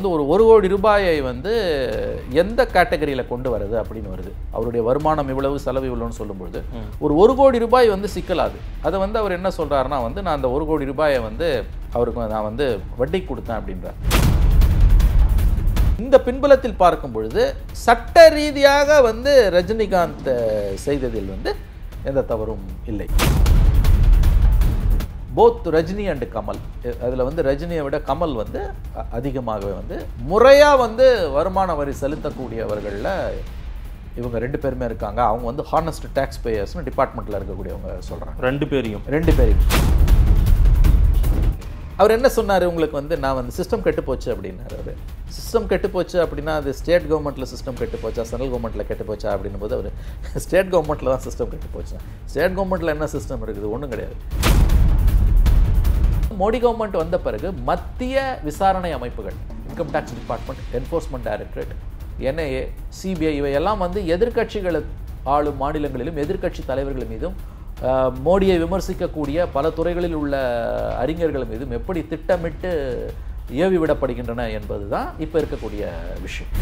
வந்து ஒரு ஒரு கோடி ரூபாயை வந்து எந்த கேட்டகரியில் கொண்டு வருது அப்படின்னு வருது அவருடைய வருமானம் இவ்வளவு செலவு இவ்வளோன்னு சொல்லும்பொழுது ஒரு ஒரு கோடி ரூபாய் வந்து சிக்கலாது அதை வந்து அவர் என்ன சொல்கிறாருன்னா வந்து நான் அந்த ஒரு கோடி ரூபாயை வந்து அவருக்கு நான் வந்து வட்டி கொடுத்தேன் அப்படின்றார் இந்த பின்புலத்தில் பார்க்கும் பொழுது சட்ட ரீதியாக வந்து ரஜினிகாந்த் செய்ததில் வந்து எந்த தவறும் இல்லை போத் ரஜினி அண்டு கமல் அதில் வந்து ரஜினியை விட கமல் வந்து அதிகமாகவே வந்து முறையாக வந்து வருமான வரி செலுத்தக்கூடியவர்களில் இவங்க ரெண்டு பேருமே இருக்காங்க அவங்க வந்து ஹானஸ்ட் டேக்ஸ் பேயர்ஸ்னு டிபார்ட்மெண்ட்டில் இருக்கக்கூடியவங்க சொல்கிறாங்க ரெண்டு பேரையும் ரெண்டு பேரையும் அவர் என்ன சொன்னார் உங்களுக்கு வந்து நான் வந்து சிஸ்டம் கெட்டு போச்சு அப்படின்னாரு அவர் சிஸ்டம் கெட்டு போச்சு அப்படின்னா அது ஸ்டேட் கவர்மெண்ட்டில் சிஸ்டம் கெட்டு போச்சா சென்ட்ரல் கவர்மெண்ட்டில் கெட்டு போச்சா அப்படின்னு போது அவர் ஸ்டேட் கவர்மெண்ட்டில் தான் சிஸ்டம் கெட்டு போச்சு ஸ்டேட் கவர்மெண்ட்டில் என்ன சிஸ்டம் இருக்குது ஒன்றும் கிடையாது மோடி கவர்மெண்ட் வந்த பிறகு மத்திய விசாரணை அமைப்புகள் income tax department enforcement directorate NIA CBI இவையெல்லாம் வந்து எதிர்கட்சிகள் ஆளும் மாநிலங்களிலும் எதிர்கட்சி தலைவர்கள் மீதும் மோடியை விமர்சிக்கக்கூடிய பல துறைகளில் உள்ள அறிஞர்கள் மீதும் எப்படி திட்டமிட்டு ஏவி விடப்படுகின்றன என்பது தான் இப்போ இருக்கக்கூடிய விஷயம்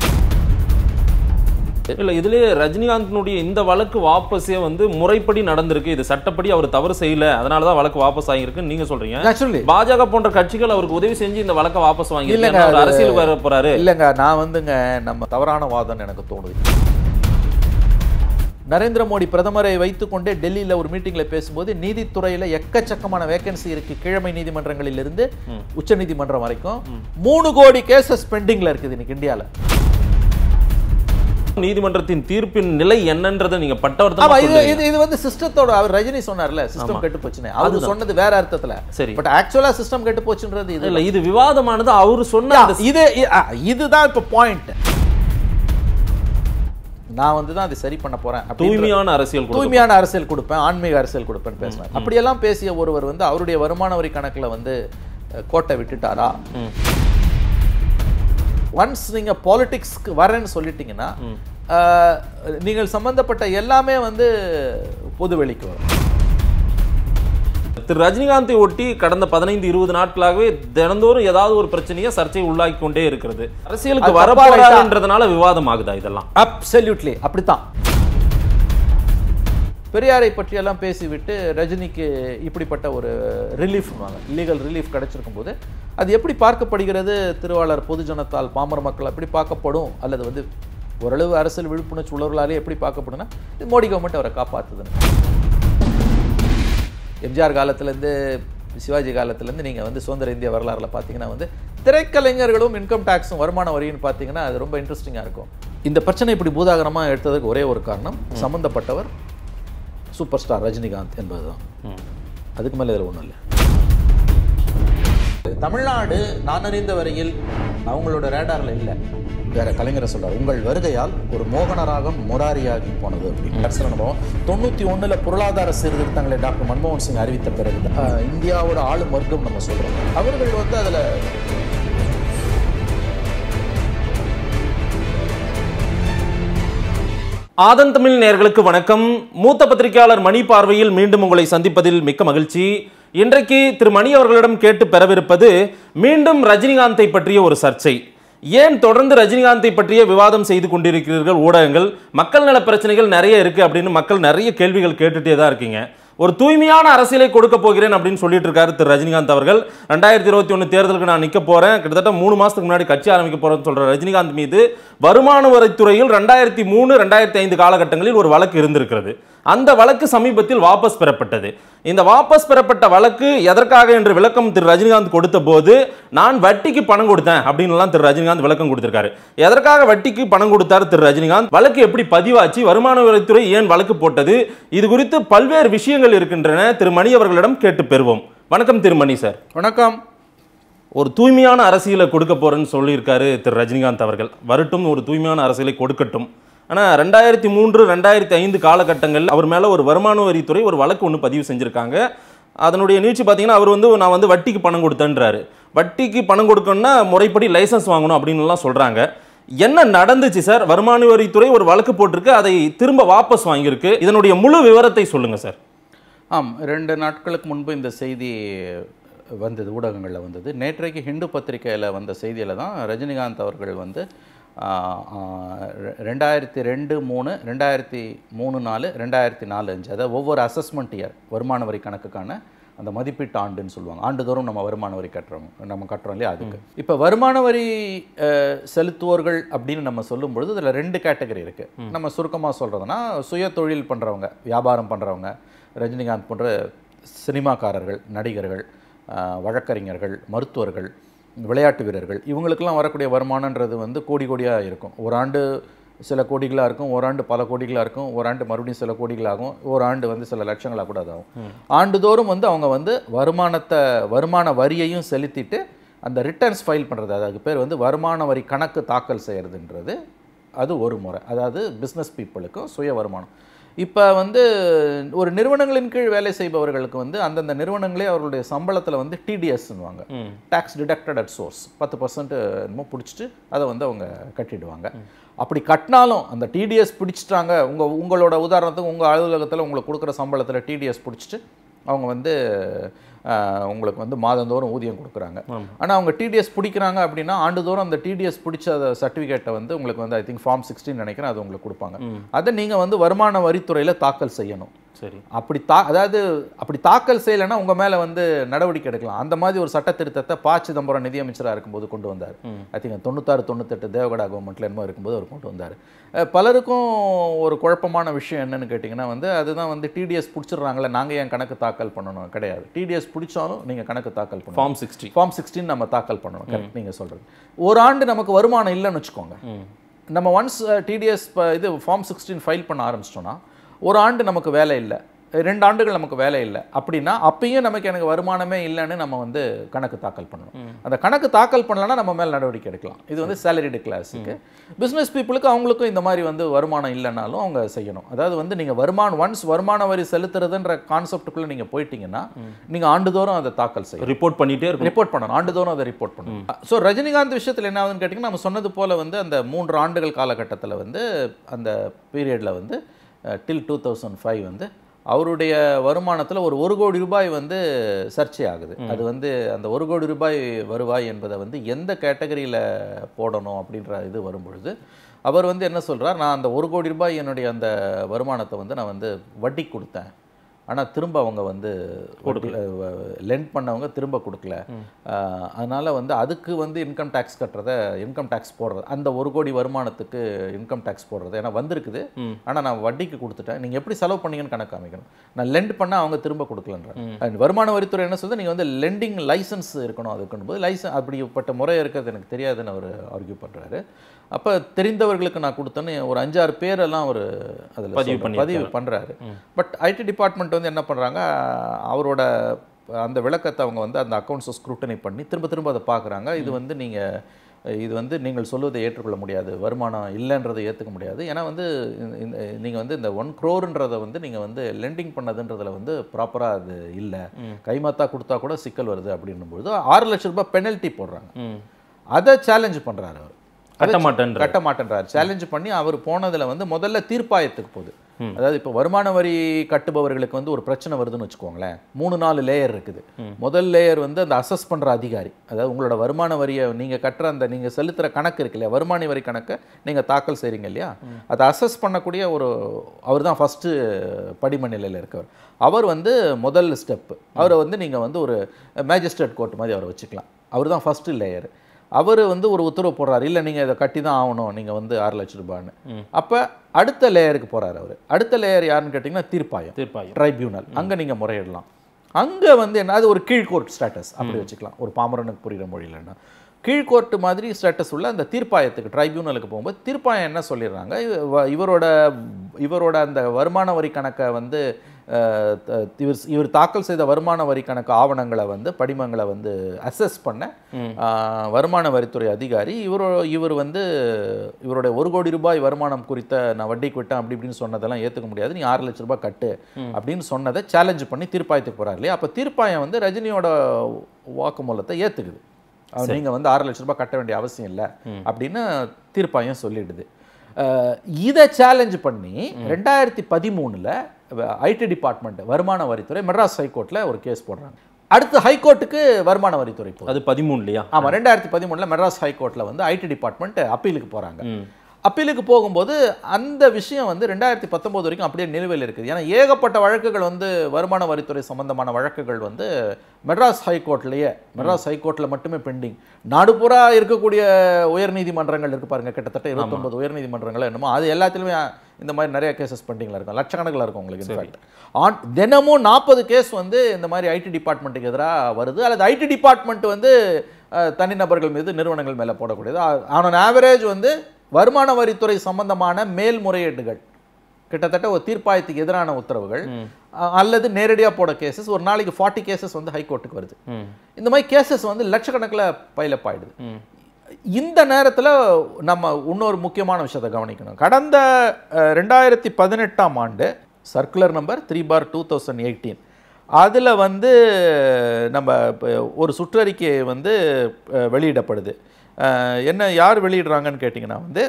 இல்லை இதுலேயே ரஜினிகாந்தினுடைய இந்த வழக்கு வாபஸே வந்து முறைப்படி நடந்திருக்கு இது சட்டப்படி அவர் தவறு செய்யல அதனால தான் வழக்கு வாபஸ் ஆகியிருக்குன்னு நீங்க சொல்றீங்க ஆக்சுவலி பாஜக போன்ற கட்சிகள் அவருக்கு உதவி செஞ்சு இந்த வழக்கை வாபஸ் வாங்கி இல்லைங்க அரசியல் வர போறாரு இல்லைங்க நான் வந்துங்க நம்ம தவறான வாதம் எனக்கு தோணுது நரேந்திர மோடி பிரதமரை வைத்துக்கொண்டே டெல்லியில் ஒரு மீட்டிங்கில் பேசும்போது நீதித்துறையில் எக்கச்சக்கமான வேகன்சி இருக்கு கிழமை நீதிமன்றங்களிலிருந்து உச்சநீதிமன்றம் வரைக்கும் மூணு கோடி கேசஸ் பெண்டிங்கில் இருக்குது இன்னைக்கு இந்தியாவில் நீதிமன்றத்தின் தீர்ப்பின் நிலை என்னன்றதை நீங்க பட்டவர்த்தமா இது வந்து சிஸ்டத்தோட அவர் ரஜினி சொன்னார்ல சிஸ்டம் கெட்டு போச்சுன்னு சொன்னது வேற அர்த்தத்துல சரி பட் ஆக்சுவலா சிஸ்டம் கெட்டு போச்சுன்றது இது இல்ல இது விவாதமானது அவர் சொன்ன இது இதுதான் இப்ப பாயிண்ட் நான் வந்து தான் அதை சரி பண்ண போறேன் தூய்மையான அரசியல் தூய்மையான அரசியல் கொடுப்பேன் ஆன்மீக அரசியல் கொடுப்பேன் பேசுறேன் அப்படியெல்லாம் பேசிய ஒருவர் வந்து அவருடைய வருமான வரி கணக்குல வந்து கோட்டை விட்டுட்டாரா ஒன்ஸ் நீங்கள் பாலிடிக்ஸ்க்கு வரேன்னு சொல்லிட்டீங்கன்னா நீங்கள் சம்மந்தப்பட்ட எல்லாமே வந்து பொது வெளிக்கு வரும் திரு ரஜினிகாந்தை ஒட்டி கடந்த பதினைந்து இருபது நாட்களாகவே தினந்தோறும் ஏதாவது ஒரு பிரச்சனையை சர்ச்சை உள்ளாக்கி கொண்டே இருக்கிறது அரசியலுக்கு வரபாடுன்றதுனால விவாதம் ஆகுதா இதெல்லாம் அப்சல்யூட்லி அப்படித்தான் பெரியாரை பற்றியெல்லாம் பேசிவிட்டு ரஜினிக்கு இப்படிப்பட்ட ஒரு ரிலீஃப்னுவாங்க லீகல் ரிலீஃப் கிடச்சிருக்கும் போது அது எப்படி பார்க்கப்படுகிறது திருவாளர் பொதுஜனத்தால் பாமர மக்கள் அப்படி பார்க்கப்படும் அல்லது வந்து ஓரளவு அரசியல் விழிப்புணர்ச்சி உள்ளவர்களாலே எப்படி பார்க்கப்படும்னா இது மோடி கவர்மெண்ட் அவரை காப்பாற்றுதுன்னு எம்ஜிஆர் காலத்துலேருந்து சிவாஜி காலத்துலேருந்து நீங்கள் வந்து சுதந்திர இந்திய வரலாறில் பார்த்தீங்கன்னா வந்து திரைக்கலைஞர்களும் இன்கம் டேக்ஸும் வருமான வரின்னு பார்த்தீங்கன்னா அது ரொம்ப இன்ட்ரெஸ்டிங்காக இருக்கும் இந்த பிரச்சனை இப்படி பூதாகரமாக எடுத்ததுக்கு ஒரே ஒரு காரணம் சம்மந்தப்பட்டவர் சூப்பர் ஸ்டார் ரஜினிகாந்த் என்பது தான் அதுக்கு மேலே இதில் ஒன்றும் இல்லை தமிழ்நாடு நான் அறிந்த வரையில் அவங்களோட ரேடாரில் இல்லை வேற கலைஞரை சொல்றார் உங்கள் வருகையால் ஒரு மோகனராகம் முராரியாகி போனது அப்படின்னு அனுபவம் தொண்ணூத்தி ஒண்ணுல பொருளாதார சீர்திருத்தங்களை டாக்டர் மன்மோகன் சிங் அறிவித்த பிறகு இந்தியாவோட ஆளும் வர்க்கம் நம்ம சொல்றோம் அவர்கள் வந்து அதுல ஆதன் தமிழ் நேர்களுக்கு வணக்கம் மூத்த பத்திரிகையாளர் மணி பார்வையில் மீண்டும் உங்களை சந்திப்பதில் மிக்க மகிழ்ச்சி இன்றைக்கு திரு மணி அவர்களிடம் கேட்டு பெறவிருப்பது மீண்டும் ரஜினிகாந்தை பற்றிய ஒரு சர்ச்சை ஏன் தொடர்ந்து ரஜினிகாந்தை பற்றிய விவாதம் செய்து கொண்டிருக்கிறீர்கள் ஊடகங்கள் மக்கள் நல பிரச்சனைகள் நிறைய இருக்குது அப்படின்னு மக்கள் நிறைய கேள்விகள் கேட்டுகிட்டே தான் இருக்கீங்க ஒரு தூய்மையான அரசியலை கொடுக்க போகிறேன் அப்படின்னு சொல்லிட்டு இருக்காரு திரு ரஜினிகாந்த் அவர்கள் ரெண்டாயிரத்தி இருபத்தி ஒன்று தேர்தலுக்கு நான் நிற்க போகிறேன் கிட்டத்தட்ட மூணு மாதத்துக்கு முன்னாடி கட்சி ஆரம்பிக்க போகிறேன்னு சொல்கிற ரஜினிகாந்த் மீது வருமான வரித்துறையில் ரெண்டாயிரத்தி மூணு ரெண்டாயிரத்தி ஐந்து காலகட்டங்களில் ஒரு வழக்கு இருந்திருக்கிறது அந்த வழக்கு சமீபத்தில் வாபஸ் பெறப்பட்டது இந்த வாபஸ் பெறப்பட்ட வழக்கு எதற்காக என்று விளக்கம் திரு ரஜினிகாந்த் கொடுத்த போது நான் வட்டிக்கு பணம் கொடுத்தேன் அப்படின்லாம் திரு ரஜினிகாந்த் விளக்கம் கொடுத்திருக்காரு எதற்காக வட்டிக்கு பணம் கொடுத்தார் திரு ரஜினிகாந்த் வழக்கு எப்படி பதிவாச்சு வருமான வரித்துறை ஏன் வழக்கு போட்டது இது குறித்து பல்வேறு விஷயங்கள் இருக்கின்றன திரு மணி அவர்களிடம் கேட்டு பெறுவோம் வணக்கம் திரு மணி சார் வணக்கம் ஒரு தூய்மையான அரசியலை கொடுக்க போறேன்னு சொல்லியிருக்காரு திரு ரஜினிகாந்த் அவர்கள் வரட்டும் ஒரு தூய்மையான அரசியலை கொடுக்கட்டும் ஆனால் ரெண்டாயிரத்தி மூன்று ரெண்டாயிரத்தி ஐந்து காலகட்டங்கள் அவர் மேலே ஒரு வருமான வரித்துறை ஒரு வழக்கு ஒன்று பதிவு செஞ்சுருக்காங்க அதனுடைய நீட்சி பார்த்தீங்கன்னா அவர் வந்து நான் வந்து வட்டிக்கு பணம் கொடுத்தேன்றாரு வட்டிக்கு பணம் கொடுக்கணும்னா முறைப்படி லைசன்ஸ் வாங்கணும் அப்படின்னுலாம் சொல்கிறாங்க என்ன நடந்துச்சு சார் வருமான வரித்துறை ஒரு வழக்கு போட்டிருக்கு அதை திரும்ப வாபஸ் வாங்கியிருக்கு இதனுடைய முழு விவரத்தை சொல்லுங்கள் சார் ஆம் ரெண்டு நாட்களுக்கு முன்பு இந்த செய்தி வந்தது ஊடகங்களில் வந்தது நேற்றைக்கு ஹிந்து பத்திரிகையில் வந்த செய்தியில் தான் ரஜினிகாந்த் அவர்கள் வந்து ரெண்டாயிரத்தி ரெண்டு மூணு ரெண்டாயிரத்தி மூணு நாலு ரெண்டாயிரத்தி நாலு அஞ்சு அதாவது ஒவ்வொரு அசஸ்மெண்ட் இயர் வருமான வரி கணக்குக்கான அந்த மதிப்பீட்டு ஆண்டுன்னு சொல்லுவாங்க ஆண்டுதோறும் நம்ம வருமான வரி கட்டுறோம் நம்ம கட்டுறோம் இல்லையா அதுக்கு இப்போ வருமான வரி செலுத்துவோர்கள் அப்படின்னு நம்ம சொல்லும்பொழுது இதில் ரெண்டு கேட்டகரி இருக்குது நம்ம சுருக்கமாக சொல்கிறதுனா சுய தொழில் பண்ணுறவங்க வியாபாரம் பண்ணுறவங்க ரஜினிகாந்த் போன்ற சினிமாக்காரர்கள் நடிகர்கள் வழக்கறிஞர்கள் மருத்துவர்கள் விளையாட்டு வீரர்கள் இவங்களுக்கெல்லாம் வரக்கூடிய வருமானன்றது வந்து கோடி கோடியாக இருக்கும் ஒரு ஆண்டு சில கோடிகளாக இருக்கும் ஓராண்டு பல கோடிகளாக இருக்கும் ஓராண்டு மறுபடியும் சில கோடிகளாகும் ஓராண்டு வந்து சில லட்சங்களாக கூட அதாகும் ஆண்டுதோறும் வந்து அவங்க வந்து வருமானத்தை வருமான வரியையும் செலுத்திட்டு அந்த ரிட்டர்ன்ஸ் ஃபைல் பண்ணுறது அதுக்கு பேர் வந்து வருமான வரி கணக்கு தாக்கல் செய்கிறதுன்றது அது ஒரு முறை அதாவது பிஸ்னஸ் பீப்புளுக்கும் சுய வருமானம் இப்போ வந்து ஒரு நிறுவனங்களின் கீழ் வேலை செய்பவர்களுக்கு வந்து அந்தந்த நிறுவனங்களே அவர்களுடைய சம்பளத்தில் வந்து டிடிஎஸ்னுவாங்க டேக்ஸ் டிடக்டட் அட் சோர்ஸ் பத்து பர்சன்ட்டு என்னமோ பிடிச்சிட்டு அதை வந்து அவங்க கட்டிடுவாங்க அப்படி கட்டினாலும் அந்த டிடிஎஸ் பிடிச்சிட்டாங்க உங்கள் உங்களோட உதாரணத்துக்கு உங்கள் அலுவலகத்தில் உங்களுக்கு கொடுக்குற சம்பளத்தில் டிடிஎஸ் பிடிச்சிட்டு அவங்க வந்து உங்களுக்கு வந்து மாதந்தோறும் ஊதியம் கொடுக்குறாங்க ஆனால் அவங்க டிடிஎஸ் பிடிக்கிறாங்க அப்படின்னா ஆண்டுதோறும் அந்த டிடிஎஸ் பிடிச்ச சர்டிஃபிகேட்டை வந்து உங்களுக்கு வந்து ஐ திங்க் ஃபார்ம் சிக்ஸ்டின்னு நினைக்கிறேன் அது உங்களுக்கு கொடுப்பாங்க அதை நீங்கள் வந்து வருமான வரித்துறையில் தாக்கல் செய்யணும் சரி அப்படி தா அதாவது அப்படி தாக்கல் செய்யலைன்னா உங்கள் மேலே வந்து நடவடிக்கை எடுக்கலாம் அந்த மாதிரி ஒரு சட்ட திருத்தத்தை பா சிதம்பரம் நிதியமைச்சராக இருக்கும்போது கொண்டு வந்தார் ஐ திங்க் தொண்ணூத்தாறு தொண்ணூத்தெட்டு தேவகடா கவர்மெண்ட்டில் என்னமோ இருக்கும்போது அவர் கொண்டு வந்தார் பலருக்கும் ஒரு குழப்பமான விஷயம் என்னன்னு கேட்டிங்கன்னா வந்து அதுதான் வந்து டிடிஎஸ் பிடிச்சிடுறாங்களே நாங்கள் ஏன் கணக்கு தாக்கல் பண்ணணும் கிடையாது டிடிஎஸ் பிடிச்சாலும் நீங்கள் கணக்கு தாக்கல் பண்ணணும் ஃபார்ம் சிக்ஸ்டி ஃபார்ம் சிக்ஸ்டின் நம்ம தாக்கல் பண்ணணும் கரெக்ட் நீங்கள் சொல்கிறது ஒரு ஆண்டு நமக்கு வருமானம் இல்லைன்னு வச்சுக்கோங்க நம்ம ஒன்ஸ் டிடிஎஸ் இது ஃபார்ம் சிக்ஸ்டின் ஃபைல் பண்ண ஆரம்பிச்சிட்டோன்னா ஒரு ஆண்டு நமக்கு வேலை இல்லை ரெண்டு ஆண்டுகள் நமக்கு வேலை இல்லை அப்படின்னா அப்பயும் நமக்கு எனக்கு வருமானமே இல்லைன்னு நம்ம வந்து கணக்கு தாக்கல் பண்ணணும் அந்த கணக்கு தாக்கல் பண்ணலன்னா நம்ம மேலே நடவடிக்கை எடுக்கலாம் இது வந்து சேலரிடு கிளாஸுக்கு பிஸ்னஸ் பீப்புளுக்கு அவங்களுக்கும் இந்த மாதிரி வந்து வருமானம் இல்லைனாலும் அவங்க செய்யணும் அதாவது வந்து நீங்கள் வருமானம் ஒன்ஸ் வருமான வரி செலுத்துறதுன்ற கான்செப்டுக்குள்ளே நீங்கள் போயிட்டீங்கன்னா நீங்கள் ஆண்டுதோறும் அதை தாக்கல் செய்யும் ரிப்போர்ட் பண்ணிகிட்டே இருக்கும் ரிப்போர்ட் பண்ணணும் ஆண்டுதோறும் அதை ரிப்போர்ட் பண்ணணும் ஸோ ரஜினிகாந்த் விஷயத்தில் என்ன ஆகுதுன்னு கேட்டிங்கன்னா நம்ம சொன்னது போல் வந்து அந்த மூன்று ஆண்டுகள் காலகட்டத்தில் வந்து அந்த பீரியடில் வந்து டில் டூ தௌசண்ட் ஃபைவ் வந்து அவருடைய வருமானத்தில் ஒரு ஒரு கோடி ரூபாய் வந்து சர்ச்சை ஆகுது அது வந்து அந்த ஒரு கோடி ரூபாய் வருவாய் என்பதை வந்து எந்த கேட்டகரியில் போடணும் அப்படின்ற இது வரும்பொழுது அவர் வந்து என்ன சொல்கிறார் நான் அந்த ஒரு கோடி ரூபாய் என்னுடைய அந்த வருமானத்தை வந்து நான் வந்து வட்டி கொடுத்தேன் ஆனால் திரும்ப அவங்க வந்து கொடுக்கல லெண்ட் பண்ணவங்க திரும்ப கொடுக்கல அதனால் வந்து அதுக்கு வந்து இன்கம் டேக்ஸ் கட்டுறத இன்கம் டேக்ஸ் போடுறது அந்த ஒரு கோடி வருமானத்துக்கு இன்கம் டேக்ஸ் போடுறது ஏன்னா வந்திருக்குது ஆனால் நான் வட்டிக்கு கொடுத்துட்டேன் நீங்கள் எப்படி செலவு பண்ணீங்கன்னு கணக்கு நான் லெண்ட் பண்ணால் அவங்க திரும்ப கொடுக்கலன்றேன் வருமான வரித்துறை என்ன சொல்லுது நீங்கள் வந்து லெண்டிங் லைசன்ஸ் இருக்கணும் அதுக்குன்னு போது லைசன் அப்படிப்பட்ட முறை இருக்கிறது எனக்கு தெரியாதுன்னு அவர் ஆர்கியூ பண்ணுறாரு அப்போ தெரிந்தவர்களுக்கு நான் கொடுத்தேன்னு ஒரு அஞ்சாறு பேரெல்லாம் அவர் அதில் பதிவு பண்ணி பதிவு பண்ணுறாரு பட் ஐடி டிபார்ட்மெண்ட் வந்து என்ன பண்ணுறாங்க அவரோட அந்த விளக்கத்தை அவங்க வந்து அந்த அக்கௌண்ட்ஸை ஸ்க்ரூட்டனி பண்ணி திரும்ப திரும்ப அதை பார்க்குறாங்க இது வந்து நீங்கள் இது வந்து நீங்கள் சொல்வதை ஏற்றுக்கொள்ள முடியாது வருமானம் இல்லைன்றதை ஏற்றுக்க முடியாது ஏன்னா வந்து நீங்கள் வந்து இந்த ஒன் க்ரோருன்றதை வந்து நீங்கள் வந்து லெண்டிங் பண்ணதுன்றதில் வந்து ப்ராப்பராக அது இல்லை கைமாத்தா கொடுத்தா கூட சிக்கல் வருது அப்படின்னும்பொழுது ஆறு லட்ச ரூபாய் பெனல்ட்டி போடுறாங்க அதை சேலஞ்ச் பண்ணுறாரு அவர் கட்ட மாட்டேன் சேலஞ்ச் பண்ணி அவர் போனதில் வந்து முதல்ல தீர்ப்பாயத்துக்கு போகுது அதாவது இப்போ வருமான வரி கட்டுபவர்களுக்கு வந்து ஒரு பிரச்சனை வருதுன்னு வச்சுக்கோங்களேன் மூணு நாலு லேயர் இருக்குது முதல் லேயர் வந்து அந்த அசஸ் பண்ணுற அதிகாரி அதாவது உங்களோட வருமான வரியை நீங்கள் கட்டுற அந்த நீங்கள் செலுத்துகிற கணக்கு இருக்கு இல்லையா வருமான வரி கணக்கை நீங்கள் தாக்கல் செய்கிறீங்க இல்லையா அதை அசஸ் பண்ணக்கூடிய ஒரு அவர் தான் ஃபஸ்ட்டு படிம நிலையில் இருக்கவர் அவர் வந்து முதல் ஸ்டெப்பு அவரை வந்து நீங்கள் வந்து ஒரு மேஜிஸ்ட்ரேட் கோர்ட் மாதிரி அவரை வச்சுக்கலாம் அவர் தான் ஃபஸ்ட்டு லேயர் அவர் வந்து ஒரு உத்தரவு போடுறாரு இல்லை நீங்கள் இதை கட்டி தான் ஆகணும் நீங்கள் வந்து ஆறு லட்ச ரூபான்னு அப்போ அடுத்த லேயருக்கு போகிறார் அவர் அடுத்த லேயர் யாருன்னு கேட்டிங்கன்னா தீர்ப்பாயம் தீர்ப்பாயம் ட்ரைபியூனல் அங்கே நீங்கள் முறையிடலாம் அங்கே வந்து என்ன அது ஒரு கீழ்கோர்ட் ஸ்டேட்டஸ் அப்படி வச்சுக்கலாம் ஒரு பாமரனுக்கு புரிகிற மொழியிலன்னா கீழ்கோர்ட்டு மாதிரி ஸ்டேட்டஸ் உள்ள அந்த தீர்ப்பாயத்துக்கு ட்ரைபியூனலுக்கு போகும்போது தீர்ப்பாயம் என்ன சொல்லிடுறாங்க இவரோட இவரோட அந்த வருமான வரி கணக்கை வந்து இவர் இவர் தாக்கல் செய்த வருமான வரி கணக்கு ஆவணங்களை வந்து படிமங்களை வந்து அசஸ் பண்ண வருமான வரித்துறை அதிகாரி இவர் இவர் வந்து இவருடைய ஒரு கோடி ரூபாய் வருமானம் குறித்த நான் வட்டிக்கு விட்டேன் அப்படி இப்படின்னு சொன்னதெல்லாம் ஏற்றுக்க முடியாது நீ ஆறு லட்ச ரூபாய் கட்டு அப்படின்னு சொன்னதை சேலஞ்ச் பண்ணி தீர்ப்பாயத்துக்கு போகிறார் இல்லையா அப்போ தீர்ப்பாயம் வந்து ரஜினியோட வாக்குமூலத்தை ஏற்றுக்குது நீங்கள் வந்து ஆறு லட்ச ரூபாய் கட்ட வேண்டிய அவசியம் இல்லை அப்படின்னு தீர்ப்பாயம் சொல்லிடுது இதை சேலஞ்ச் பண்ணி ரெண்டாயிரத்தி பதிமூணில் ஐடி டிபார்ட்மெண்ட் வருமான வரித்துறை மெட்ராஸ் ஹைகோர்ட்டில் ஒரு கேஸ் போடுறாங்க அடுத்து ஹைகோர்ட்டுக்கு வருமான வரித்துறை அது பதிமூணுலையா ஆமாம் ரெண்டாயிரத்தி பதிமூணில் மெட்ராஸ் ஹைகோர்ட்டில் வந்து ஐடி டிபார்ட்மெண்ட் அப்பீலுக்கு போகிறாங்க அப்பீலுக்கு போகும்போது அந்த விஷயம் வந்து ரெண்டாயிரத்தி பத்தொம்போது வரைக்கும் அப்படியே நிலுவையில் இருக்குது ஏன்னா ஏகப்பட்ட வழக்குகள் வந்து வருமான வரித்துறை சம்பந்தமான வழக்குகள் வந்து மெட்ராஸ் ஹைகோர்ட்லேயே மெட்ராஸ் ஹைகோர்ட்டில் மட்டுமே பெண்டிங் நாடு பூரா இருக்கக்கூடிய உயர்நீதிமன்றங்கள் இருக்கு பாருங்கள் கிட்டத்தட்ட இருபத்தொம்பது உயர்நீதிமன்றங்கள் என்னமோ அது எல்லாத்துலேயுமே இந்த மாதிரி நிறைய கேசஸ் பெண்டிங்கில் இருக்கும் லட்சக்கணக்கில் இருக்கும் உங்களுக்கு ஆன் தினமும் நாற்பது கேஸ் வந்து இந்த மாதிரி ஐடி டிபார்ட்மெண்ட்டுக்கு எதிராக வருது அல்லது ஐடி டிபார்ட்மெண்ட் வந்து தனிநபர்கள் மீது நிறுவனங்கள் மேலே போடக்கூடியது ஆன் ஆன் ஆவரேஜ் வந்து வருமான வரித்துறை சம்பந்தமான மேல்முறையீடுகள் கிட்டத்தட்ட ஒரு தீர்ப்பாயத்துக்கு எதிரான உத்தரவுகள் அல்லது நேரடியாக போட கேசஸ் ஒரு நாளைக்கு ஃபார்ட்டி கேசஸ் வந்து ஹைகோர்ட்டுக்கு வருது இந்த மாதிரி கேசஸ் வந்து லட்சக்கணக்கில் பைலப் ஆயிடுது இந்த நேரத்தில் நம்ம இன்னொரு முக்கியமான விஷயத்தை கவனிக்கணும் கடந்த ரெண்டாயிரத்தி பதினெட்டாம் ஆண்டு circular number three bar two thousand eighteen அதில் வந்து நம்ம ஒரு சுற்றறிக்கை வந்து வெளியிடப்படுது என்ன யார் வெளியிடுறாங்கன்னு கேட்டிங்கன்னா வந்து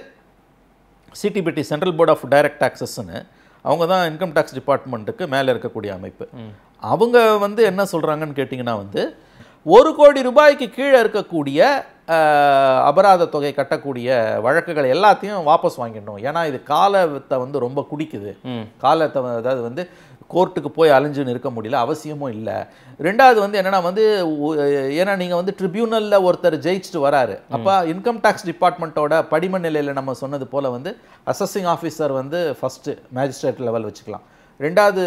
CBDT central board of direct டாக்ஸஸ்ன்னு அவங்க தான் இன்கம் டேக்ஸ் டிபார்ட்மெண்ட்டுக்கு மேலே இருக்கக்கூடிய அமைப்பு அவங்க வந்து என்ன சொல்கிறாங்கன்னு கேட்டிங்கன்னா வந்து ஒரு கோடி ரூபாய்க்கு கீழே இருக்கக்கூடிய அபராத தொகை கட்டக்கூடிய வழக்குகள் எல்லாத்தையும் வாபஸ் வாங்கிடணும் ஏன்னா இது காலத்தை வந்து ரொம்ப குடிக்குது காலத்தை அதாவது வந்து கோர்ட்டுக்கு போய் அலைஞ்சுன்னு இருக்க முடியல அவசியமும் இல்லை ரெண்டாவது வந்து என்னென்னா வந்து ஏன்னா நீங்கள் வந்து ட்ரிபியூனலில் ஒருத்தர் ஜெயிச்சுட்டு வராரு அப்போ இன்கம் டேக்ஸ் டிபார்ட்மெண்ட்டோட படிம நிலையில் நம்ம சொன்னது போல் வந்து அசஸிங் ஆஃபீஸர் வந்து ஃபஸ்ட்டு மேஜிஸ்ட்ரேட் லெவல் வச்சுக்கலாம் ரெண்டாவது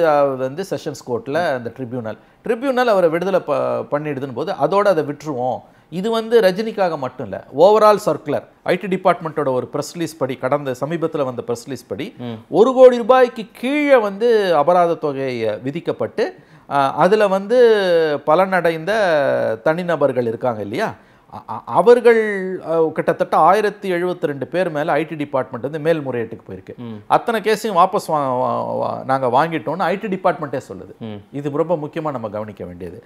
வந்து செஷன்ஸ் கோர்ட்டில் அந்த ட்ரிபியூனல் ட்ரிபியூனல் அவரை விடுதலை ப பண்ணிடுதுன்னு போது அதோடு அதை விட்டுருவோம் இது வந்து ரஜினிக்காக மட்டும் இல்லை ஓவரால் சர்க்குலர் ஐடி டிபார்ட்மெண்ட்டோட ஒரு ப்ரெஸ் ரிலீஸ் படி கடந்த சமீபத்தில் வந்த ப்ரெஸ் ரிலீஸ் படி ஒரு கோடி ரூபாய்க்கு கீழே வந்து அபராத தொகையை விதிக்கப்பட்டு அதில் வந்து பலனடைந்த தனிநபர்கள் இருக்காங்க இல்லையா அவர்கள் கிட்டத்தட்ட ஆயிரத்தி எழுபத்தி ரெண்டு பேர் மேலே ஐடி டிபார்ட்மெண்ட் வந்து மேல்முறையீட்டுக்கு போயிருக்கு அத்தனை கேஸையும் வாபஸ் நாங்கள் வாங்கிட்டோம்னு ஐடி டிபார்ட்மெண்ட்டே சொல்லுது இது ரொம்ப முக்கியமாக நம்ம கவனிக்க வேண்டியது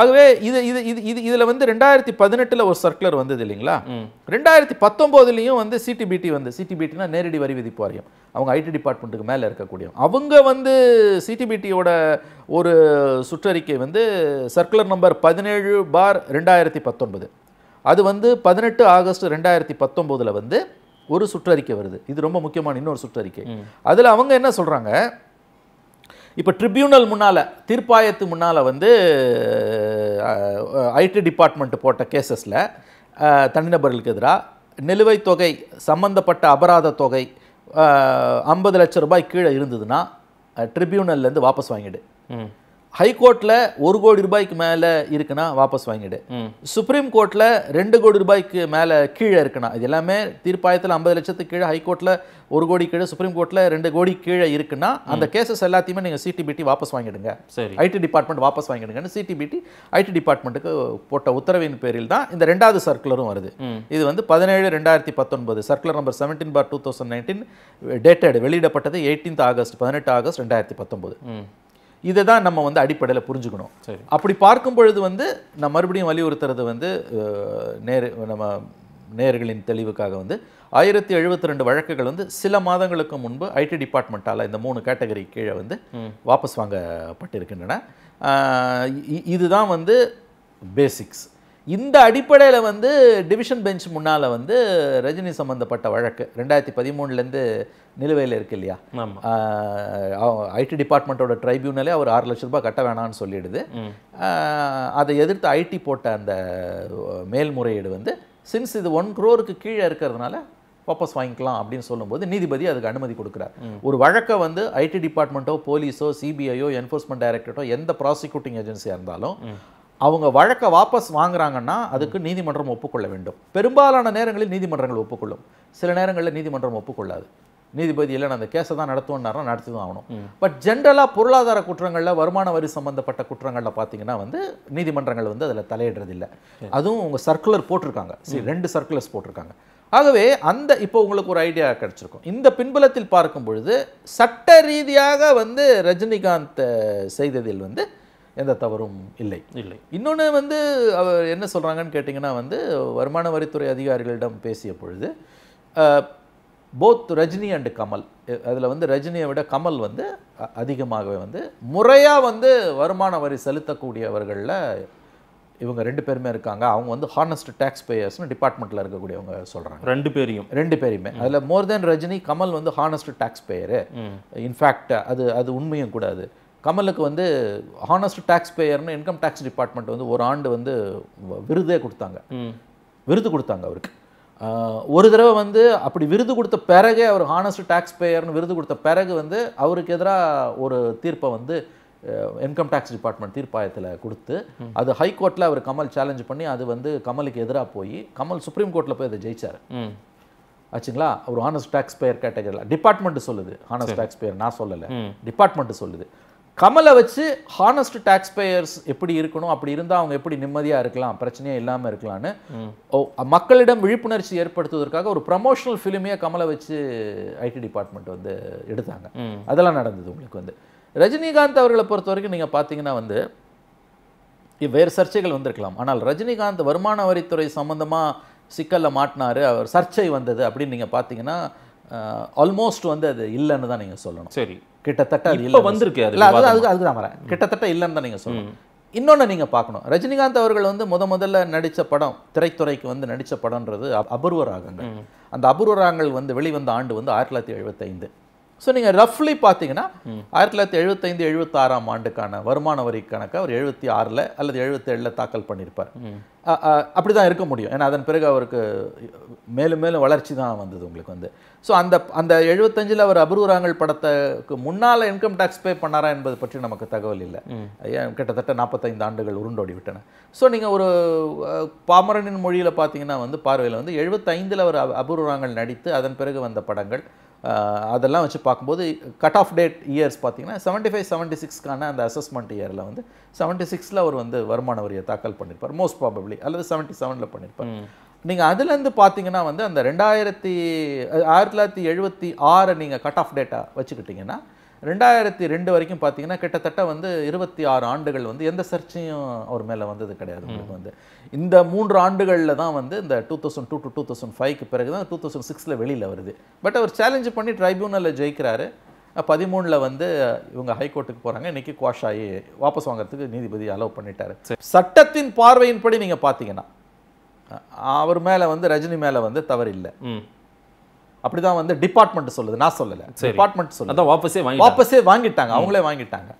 ஆகவே இது இது இது இது இதில் வந்து ரெண்டாயிரத்தி பதினெட்டில் ஒரு சர்க்குலர் வந்தது இல்லைங்களா ரெண்டாயிரத்தி பத்தொம்போதுலேயும் வந்து சிடிபிடி வந்து சிடிபிடினா நேரடி வரி விதிப்பு வாரியம் அவங்க ஐடி டிபார்ட்மெண்ட்டுக்கு மேலே இருக்கக்கூடிய அவங்க வந்து சிடிபிடியோட ஒரு சுற்றறிக்கை வந்து சர்க்குலர் நம்பர் பதினேழு பார் ரெண்டாயிரத்தி பத்தொன்பது அது வந்து பதினெட்டு ஆகஸ்ட் ரெண்டாயிரத்தி பத்தொம்போதில் வந்து ஒரு சுற்றறிக்கை வருது இது ரொம்ப முக்கியமான இன்னொரு சுற்றறிக்கை அதில் அவங்க என்ன சொல்கிறாங்க இப்போ ட்ரிபியூனல் முன்னால் தீர்ப்பாயத்து முன்னால் வந்து ஐடி டிபார்ட்மெண்ட் போட்ட கேசஸில் தனிநபர்களுக்கு எதிராக நிலுவைத் தொகை சம்மந்தப்பட்ட அபராத தொகை ஐம்பது லட்சம் ரூபாய் கீழே இருந்ததுன்னா ட்ரிபியூனல்லேருந்து வாபஸ் வாங்கிடு ஹைகோர்ட்டில் ஒரு கோடி ரூபாய்க்கு மேலே இருக்குன்னா வாபஸ் வாங்கிடு சுப்ரீம் கோர்ட்டில் ரெண்டு கோடி ரூபாய்க்கு மேலே கீழே இருக்குண்ணா இது எல்லாமே தீர்ப்பாயத்தில் ஐம்பது லட்சத்துக்கு கீழே ஹைகோர்ட்டில் ஒரு கோடி கீழே சுப்ரீம் கோர்ட்டில் ரெண்டு கோடி கீழே இருக்குன்னா அந்த கேசஸ் எல்லாத்தையுமே நீங்கள் சிடிபிடி வாபஸ் வாங்கிடுங்க சரி ஐடி டிபார்ட்மெண்ட் வாபஸ் வாங்கிடுங்கன்னு சிடிபிடி ஐடி டிபார்ட்மெண்ட்டுக்கு போட்ட உத்தரவின் பேரில் தான் இந்த ரெண்டாவது சர்க்குலரும் வருது இது வந்து பதினேழு ரெண்டாயிரத்தி பத்தொன்பது circular number seventeen bar two thousand nineteen dated வெளியிடப்பட்டது எயிட்டீன்த் ஆகஸ்ட் பதினெட்டு ஆகஸ்ட் ரெண்டாயிரத்தி பத்தொன்பது இதை தான் நம்ம வந்து அடிப்படையில் புரிஞ்சுக்கணும் அப்படி பார்க்கும் பொழுது வந்து நான் மறுபடியும் வலியுறுத்துறது வந்து நேர் நம்ம நேர்களின் தெளிவுக்காக வந்து ஆயிரத்தி எழுபத்தி ரெண்டு வழக்குகள் வந்து சில மாதங்களுக்கு முன்பு ஐடி டிபார்ட்மெண்ட்டால் இந்த மூணு கேட்டகரி கீழே வந்து வாபஸ் வாங்கப்பட்டிருக்கின்றன இதுதான் வந்து பேசிக்ஸ் இந்த அடிப்படையில் வந்து டிவிஷன் பெஞ்ச் முன்னால் வந்து ரஜினி சம்மந்தப்பட்ட வழக்கு ரெண்டாயிரத்தி பதிமூணுலேருந்து நிலுவையில் இருக்கு இல்லையா ஐடி டிபார்ட்மெண்ட்டோட ட்ரைபியூனலே அவர் ஆறு லட்ச ரூபாய் கட்ட வேணாம்னு சொல்லிடுது அதை எதிர்த்து ஐடி போட்ட அந்த மேல்முறையீடு வந்து சின்ஸ் இது ஒன் குரோருக்கு கீழே இருக்கிறதுனால வாபஸ் வாங்கிக்கலாம் அப்படின்னு சொல்லும்போது நீதிபதி அதுக்கு அனுமதி கொடுக்குறார் ஒரு வழக்கை வந்து ஐடி டிபார்ட்மெண்ட்டோ போலீஸோ சிபிஐயோ என்ஃபோர்ஸ்மெண்ட் டைரக்டரேட்டோ எந்த ப்ராசிக்யூட்டிங் ஏஜென்சியாக இருந்தாலும் அவங்க வழக்கை வாபஸ் வாங்குறாங்கன்னா அதுக்கு நீதிமன்றம் ஒப்புக்கொள்ள வேண்டும் பெரும்பாலான நேரங்களில் நீதிமன்றங்கள் ஒப்புக்கொள்ளும் சில நேரங்களில் நீதிமன்றம் ஒப்புக்கொள்ளாது நீதிபதி இல்லை நான் அந்த கேஸை தான் நடத்துவோம்னாரா நடத்தி தான் ஆகணும் பட் ஜென்ரலாக பொருளாதார குற்றங்களில் வருமான வரி சம்மந்தப்பட்ட குற்றங்களில் பார்த்தீங்கன்னா வந்து நீதிமன்றங்கள் வந்து அதில் தலையிடுறதில்லை அதுவும் உங்கள் சர்க்குலர் போட்டிருக்காங்க சரி ரெண்டு சர்க்குலர்ஸ் போட்டிருக்காங்க ஆகவே அந்த இப்போ உங்களுக்கு ஒரு ஐடியா கிடச்சிருக்கும் இந்த பின்புலத்தில் பார்க்கும் பொழுது சட்ட ரீதியாக வந்து ரஜினிகாந்த் செய்ததில் வந்து எந்த தவறும் இல்லை இல்லை இன்னொன்று வந்து அவர் என்ன சொல்கிறாங்கன்னு கேட்டிங்கன்னா வந்து வருமான வரித்துறை அதிகாரிகளிடம் பேசிய பொழுது போத் ரஜினி அண்டு கமல் அதில் வந்து ரஜினியை விட கமல் வந்து அதிகமாகவே வந்து முறையாக வந்து வருமான வரி செலுத்தக்கூடியவர்களில் இவங்க ரெண்டு பேருமே இருக்காங்க அவங்க வந்து ஹானஸ்ட் டேக்ஸ் பேயர்ஸ்னு டிபார்ட்மெண்ட்டில் இருக்கக்கூடியவங்க சொல்கிறாங்க ரெண்டு பேரையும் ரெண்டு பேரையுமே அதில் மோர் தென் ரஜினி கமல் வந்து ஹானஸ்ட் டேக்ஸ் பேயரு இன்ஃபேக்ட் அது அது உண்மையும் கூடாது கமலுக்கு வந்து ஹானஸ்ட் டேக்ஸ் பேயர்னு இன்கம் டேக்ஸ் டிபார்ட்மெண்ட் வந்து ஒரு ஆண்டு வந்து விருதே கொடுத்தாங்க விருது கொடுத்தாங்க அவருக்கு ஒரு தடவை வந்து அப்படி விருது கொடுத்த பிறகு அவர் ஹானஸ்ட் டேக்ஸ் பேயர்னு விருது கொடுத்த பிறகு வந்து அவருக்கு எதிராக ஒரு தீர்ப்பை வந்து இன்கம் டேக்ஸ் டிபார்ட்மெண்ட் தீர்ப்பாயத்தில் கொடுத்து அது ஹைகோர்ட்டில் அவர் கமல் சேலஞ்ச் பண்ணி அது வந்து கமலுக்கு எதிராக போய் கமல் சுப்ரீம் கோர்ட்டில் போய் அதை ஜெயிச்சார் ஆச்சுங்களா அவர் ஹானஸ்ட் டேக்ஸ் பேயர் கேட்டகரியில் டிபார்ட்மெண்ட் சொல்லுது ஹானஸ்ட் டேக்ஸ் பேயர் நான் சொல்லலை டிபார்ட்மெண்ட் சொல்லுது கமலை வச்சு ஹானஸ்ட் டாக்ஸ் பேயர்ஸ் எப்படி இருக்கணும் அப்படி இருந்தால் அவங்க எப்படி நிம்மதியாக இருக்கலாம் பிரச்சனையே இல்லாமல் இருக்கலான்னு மக்களிடம் விழிப்புணர்ச்சி ஏற்படுத்துவதற்காக ஒரு ப்ரமோஷனல் ஃபிலிமையே கமலை வச்சு ஐடி டிபார்ட்மெண்ட் வந்து எடுத்தாங்க அதெல்லாம் நடந்தது உங்களுக்கு வந்து ரஜினிகாந்த் அவர்களை பொறுத்த வரைக்கும் நீங்கள் பார்த்தீங்கன்னா வந்து வேறு சர்ச்சைகள் வந்திருக்கலாம் ஆனால் ரஜினிகாந்த் வருமான வரித்துறை சம்மந்தமாக சிக்கலில் மாட்டினார் அவர் சர்ச்சை வந்தது அப்படின்னு நீங்கள் பார்த்தீங்கன்னா ஆல்மோஸ்ட் வந்து அது இல்லைன்னு தான் நீங்கள் சொல்லணும் சரி கிட்டத்தட்ட அது இல்லை வந்திருக்கு அது அது அதுக்கு அதுக்கு தான் வரேன் கிட்டத்தட்ட இல்லைன்னு தான் நீங்கள் சொல்லணும் இன்னொன்று நீங்கள் பார்க்கணும் ரஜினிகாந்த் அவர்கள் வந்து முத முதல்ல நடித்த படம் திரைத்துறைக்கு வந்து நடித்த படம்ன்றது அபூர்வ ராகங்கள் அந்த அபூர்வ ராகங்கள் வந்து வெளிவந்த ஆண்டு வந்து ஆயிரத்தி தொள்ளாயிரத்தி எழுபத்தைந்து ஸோ நீங்கள் ரஃப்லி பார்த்தீங்கன்னா ஆயிரத்தி தொள்ளாயிரத்தி எழுபத்தைந்து எழுபத்தாறாம் ஆண்டுக்கான வருமான வரி கணக்கை அவர் எழுபத்தி ஆறில் அல்லது எழுபத்தேழில் தாக்கல் பண்ணியிருப்பார் அப்படி தான் இருக்க முடியும் ஏன்னா அதன் பிறகு அவருக்கு மேலும் மேலும் வளர்ச்சி தான் வந்தது உங்களுக்கு வந்து ஸோ அந்த அந்த எழுபத்தஞ்சில் அவர் அபூர்வராங்கல் படத்துக்கு முன்னால் இன்கம் டேக்ஸ் பே பண்ணாரா என்பது பற்றி நமக்கு தகவல் இல்லை கிட்டத்தட்ட நாற்பத்தைந்து ஆண்டுகள் உருண்டோடி விட்டன ஸோ நீங்கள் ஒரு பாமரனின் மொழியில் பார்த்தீங்கன்னா வந்து பார்வையில் வந்து எழுபத்தைந்தில் அவர் அபூர்வராங்கல் நடித்து அதன் பிறகு வந்த படங்கள் அதெல்லாம் வச்சு பார்க்கும்போது கட் ஆஃப் டேட் இயர்ஸ் பார்த்திங்கன்னா செவன்ட்டி ஃபைவ் செவன்ட்டி சிக்ஸ்க்கான அந்த அசஸ்மெண்ட் இயரில் வந்து செவன்ட்டி சிக்ஸில் அவர் வந்து வருமான வரியை தாக்கல் பண்ணியிருப்பார் மோஸ்ட் ப்ராபப்ளி அல்லது செவன்ட்டி செவனில் பண்ணியிருப்பார் நீங்கள் அதுலேருந்து பார்த்தீங்கன்னா வந்து அந்த ரெண்டாயிரத்தி ஆயிரத்தி தொள்ளாயிரத்தி எழுபத்தி ஆறை நீங்கள் கட் ஆஃப் டேட்டா வச்சுக்கிட்டிங்கன்னா ரெண்டாயிரத்தி ரெண்டு வரைக்கும் பார்த்தீங்கன்னா கிட்டத்தட்ட வந்து இருபத்தி ஆறு ஆண்டுகள் வந்து எந்த சர்ச்சையும் அவர் மேலே வந்தது கிடையாது உங்களுக்கு வந்து இந்த மூன்று ஆண்டுகளில் தான் வந்து இந்த two thousand two to two thousand ஃபைவ்க்கு பிறகு தான் டூ தௌசண்ட் சிக்ஸில் வெளியில் வருது பட் அவர் சேலஞ்சு பண்ணி ட்ரைபியூனலில் ஜெயிக்கிறாரு பதிமூணில் வந்து இவங்க ஹைகோர்ட்டுக்கு போகிறாங்க இன்றைக்கி குவாஷ் ஆகி வாபஸ் வாங்குறதுக்கு நீதிபதி அலோவ் பண்ணிட்டாரு சட்டத்தின் பார்வையின்படி நீங்கள் பார்த்தீங்கன்னா அவர் மேலே வந்து ரஜினி மேலே வந்து தவறு இல்லை அப்படிதான் வந்து டிபார்ட்மெண்ட் சொல்லுது நான் சொல்லல டிபார்ட்மெண்ட் சொல்லுது வாபஸே வாங்கி வாபஸே வாங்கிட்டாங்க அவங்களே வாங்கிட்டாங்க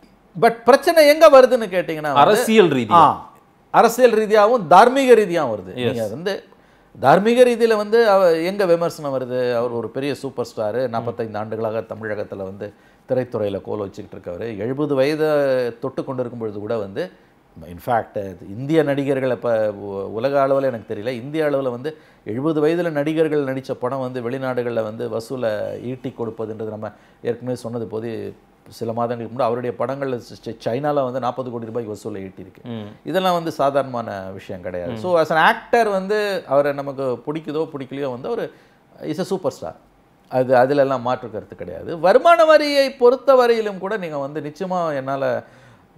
பட் பிரச்சனை எங்க வருதுன்னு கேட்டீங்கன்னா அரசியல் ரீதியா அரசியல் ரீதியாகவும் தார்மீக ரீதியாகவும் வருது நீங்கள் வந்து தார்மீக ரீதியில் வந்து எங்கே விமர்சனம் வருது அவர் ஒரு பெரிய சூப்பர் ஸ்டாரு நாற்பத்தைந்து ஆண்டுகளாக தமிழகத்தில் வந்து திரைத்துறையில் கோல் வச்சுக்கிட்டு இருக்கவர் எழுபது வயதை தொட்டு கொண்டு இருக்கும் பொழுது கூட வந்து இன்ஃபேக்ட் இந்திய நடிகர்கள் இப்போ உலக அளவில் எனக்கு தெரியல இந்திய அளவில் வந்து எழுபது வயதில் நடிகர்கள் நடித்த படம் வந்து வெளிநாடுகளில் வந்து வசூலை ஈட்டி கொடுப்பதுன்றது நம்ம ஏற்கனவே சொன்னது போது சில மாதங்களுக்கு முன்னாடி அவருடைய படங்கள் சைனாவில் வந்து நாற்பது கோடி ரூபாய்க்கு வசூலை ஈட்டியிருக்கு இதெல்லாம் வந்து சாதாரணமான விஷயம் கிடையாது ஸோ அஸ் அன் ஆக்டர் வந்து அவரை நமக்கு பிடிக்குதோ பிடிக்கலையோ வந்து அவர் இஸ் அ சூப்பர் ஸ்டார் அது அதிலெல்லாம் மாற்று கருத்து கிடையாது வருமான வரியை பொறுத்த வரையிலும் கூட நீங்கள் வந்து நிச்சயமாக என்னால்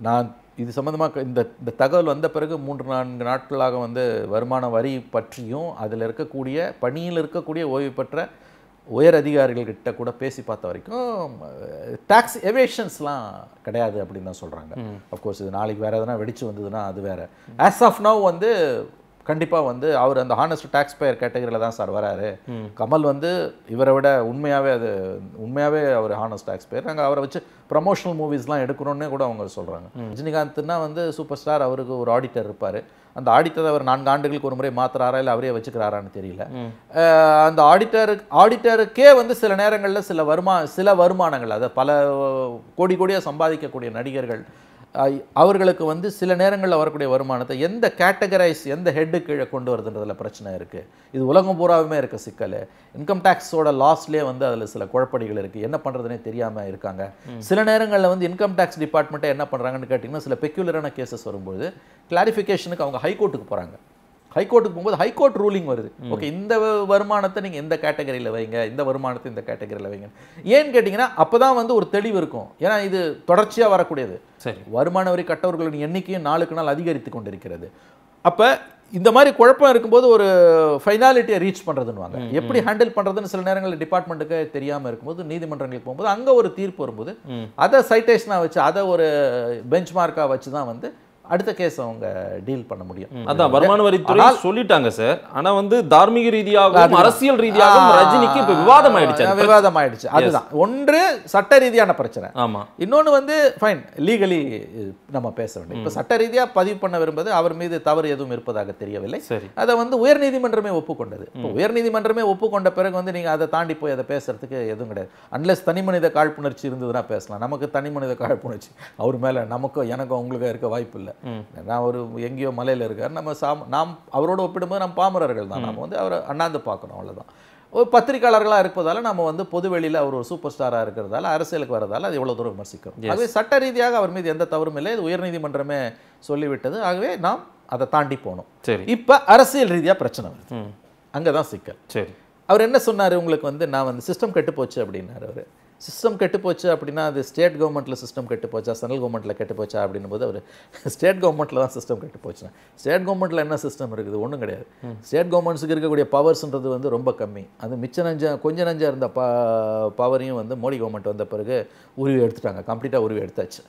நான் இது சம்மந்தமாக இந்த இந்த தகவல் வந்த பிறகு மூன்று நான்கு நாட்களாக வந்து வருமான வரி பற்றியும் அதில் இருக்கக்கூடிய பணியில் இருக்கக்கூடிய ஓய்வு பெற்ற உயர் அதிகாரிகள்கிட்ட கூட பேசி பார்த்த வரைக்கும் டேக்ஸ் எவேஷன்ஸ்லாம் கிடையாது அப்படின்னு தான் சொல்கிறாங்க அஃப்கோர்ஸ் இது நாளைக்கு வேறு எதனா வெடிச்சு வந்ததுன்னா அது வேறு ஆஸ் ஆஃப் நவ் வந்து கண்டிப்பாக வந்து அவர் அந்த ஹானஸ்ட் டேக்ஸ் பேயர் கேட்டகரியில் தான் சார் வராரு கமல் வந்து இவரை விட உண்மையாகவே அது உண்மையாகவே அவர் ஹானஸ்ட் டேக்ஸ் பேயர் நாங்கள் அவரை வச்சு ப்ரமோஷனல் மூவிஸ்லாம் எடுக்கணும்னே கூட அவங்க சொல்கிறாங்க ரஜினிகாந்த்னா வந்து சூப்பர் ஸ்டார் அவருக்கு ஒரு ஆடிட்டர் இருப்பார் அந்த ஆடிட்டர் அவர் நான்கு ஆண்டுகளுக்கு ஒரு முறை மாத்துறாரா இல்லை அவரே வச்சுக்கிறாரான்னு தெரியல அந்த ஆடிட்டரு ஆடிட்டருக்கே வந்து சில நேரங்களில் சில வருமா சில வருமானங்கள் அதை பல கோடி கோடியாக சம்பாதிக்கக்கூடிய நடிகர்கள் அவர்களுக்கு வந்து சில நேரங்களில் வரக்கூடிய வருமானத்தை எந்த கேட்டகரைஸ் எந்த ஹெட்டு கீழே கொண்டு வருதுன்றதில் பிரச்சனை இருக்குது இது உலகம் பூராவுமே இருக்க சிக்கல் இன்கம் டேக்ஸோட லாஸ்ட்லேயே வந்து அதில் சில குழப்படிகள் இருக்குது என்ன பண்ணுறதுனே தெரியாமல் இருக்காங்க சில நேரங்களில் வந்து இன்கம் டேக்ஸ் டிபார்ட்மெண்ட்டை என்ன பண்ணுறாங்கன்னு கேட்டிங்கன்னா சில பெக்யூலரான கேசஸ் வரும்போது கிளாரிஃபிகேஷனுக்கு அவங்க ஹைகோர்ட்டுக்கு போகிறாங்க ஹைகோர்ட்டுக்கு போகும்போது ஹைகோர்ட் ரூலிங் வருது ஓகே இந்த வருமானத்தை நீங்கள் இந்த கேட்டகரியில் வைங்க இந்த வருமானத்தை இந்த கேட்டகரியில் வைங்க ஏன்னு கேட்டிங்கன்னா அப்போ தான் வந்து ஒரு தெளிவு இருக்கும் ஏன்னா இது தொடர்ச்சியாக வரக்கூடியது சரி வருமான வரி கட்டவர்களின் எண்ணிக்கையும் நாளுக்கு நாள் அதிகரித்து கொண்டிருக்கிறது அப்போ இந்த மாதிரி குழப்பம் இருக்கும்போது ஒரு ஃபைனாலிட்டியை ரீச் பண்ணுறதுன்னுவாங்க எப்படி ஹேண்டில் பண்ணுறதுன்னு சில நேரங்களில் டிபார்ட்மெண்ட்டுக்கு தெரியாமல் இருக்கும்போது நீதிமன்றங்களுக்கு போகும்போது அங்கே ஒரு தீர்ப்பு வரும்போது அதை சைட்டேஷனாக வச்சு அதை ஒரு பெஞ்ச் மார்க்காக வச்சு தான் வந்து அடுத்த கேஸ் அவங்க டீல் பண்ண முடியும் அதான் வருமான வரித்துறை சொல்லிட்டாங்க சார் ஆனா வந்து தார்மீக ரீதியாக அரசியல் ரீதியாக ரஜினிக்கு இப்போ விவாதம் ஆயிடுச்சு விவாதம் ஆயிடுச்சு அதுதான் ஒன்று சட்ட ரீதியான பிரச்சனை ஆமா இன்னொன்று வந்து ஃபைன் லீகலி நம்ம பேச வேண்டும் இப்போ சட்ட ரீதியா பதிவு பண்ண விரும்புவது அவர் மீது தவறு எதுவும் இருப்பதாக தெரியவில்லை சரி அதை வந்து உயர்நீதிமன்றமே ஒப்புக்கொண்டது உயர் உயர்நீதிமன்றமே ஒப்புக்கொண்ட பிறகு வந்து நீங்க அதை தாண்டி போய் அதை பேசுறதுக்கு எதுவும் கிடையாது அன்லஸ் தனி மனித காழ்ப்புணர்ச்சி இருந்ததுன்னா பேசலாம் நமக்கு தனி மனித காழ்ப்புணர்ச்சி அவர் மேல நமக்கும் எனக்கும் உங்களுக்கும் இருக்க வாய்ப்பு இல்லை நான் ஒரு எங்கேயோ மலையில் இருக்கார் நம்ம சாம் நாம் அவரோட ஒப்பிடும்போது நம்ம பாமரர்கள் தான் நம்ம வந்து அவரை அண்ணாந்து பார்க்கணும் அவ்வளோதான் ஒரு பத்திரிகையாளர்களாக இருப்பதால் நம்ம வந்து பொது வெளியில் அவர் ஒரு சூப்பர் ஸ்டாராக இருக்கிறதால அரசியலுக்கு வரதால் அது எவ்வளோ தூரம் விமர்சிக்கிறோம் அதுவே சட்ட ரீதியாக அவர் மீது எந்த தவறும் இல்லை இது உயர்நீதிமன்றமே சொல்லிவிட்டது ஆகவே நாம் அதை தாண்டி போகணும் சரி இப்போ அரசியல் ரீதியாக பிரச்சனை வருது அங்கே தான் சிக்கல் சரி அவர் என்ன சொன்னார் உங்களுக்கு வந்து நான் வந்து சிஸ்டம் கெட்டு போச்சு அப்படின்னாரு அவர் சிஸ்டம் கெட்டு போச்சு அப்படின்னா அது ஸ்டேட் கவர்மெண்ட்டில் சிஸ்டம் கெட்டு போச்சா சென்ட்ரல் கவர்மெண்ட்டில் போச்சா அப்படின்னு போது அவர் ஸ்டேட் கவர்மெண்ட்டில் தான் சிஸ்டம் போச்சுன்னா ஸ்டேட் கவர்மெண்ட்டில் என்ன சிஸ்டம் இருக்குது ஒன்றும் கிடையாது ஸ்டேட் கவர்மெண்ட்ஸுக்கு இருக்கக்கூடிய பவர்ஸ்ன்றது வந்து ரொம்ப கம்மி அது மிச்ச நஞ்சம் கொஞ்சம் நஞ்சாக இருந்த ப பவரையும் வந்து மோடி கவர்மெண்ட் வந்த பிறகு உருவி எடுத்துட்டாங்க கம்ப்ளீட்டாக உருவி எடுத்தாச்சு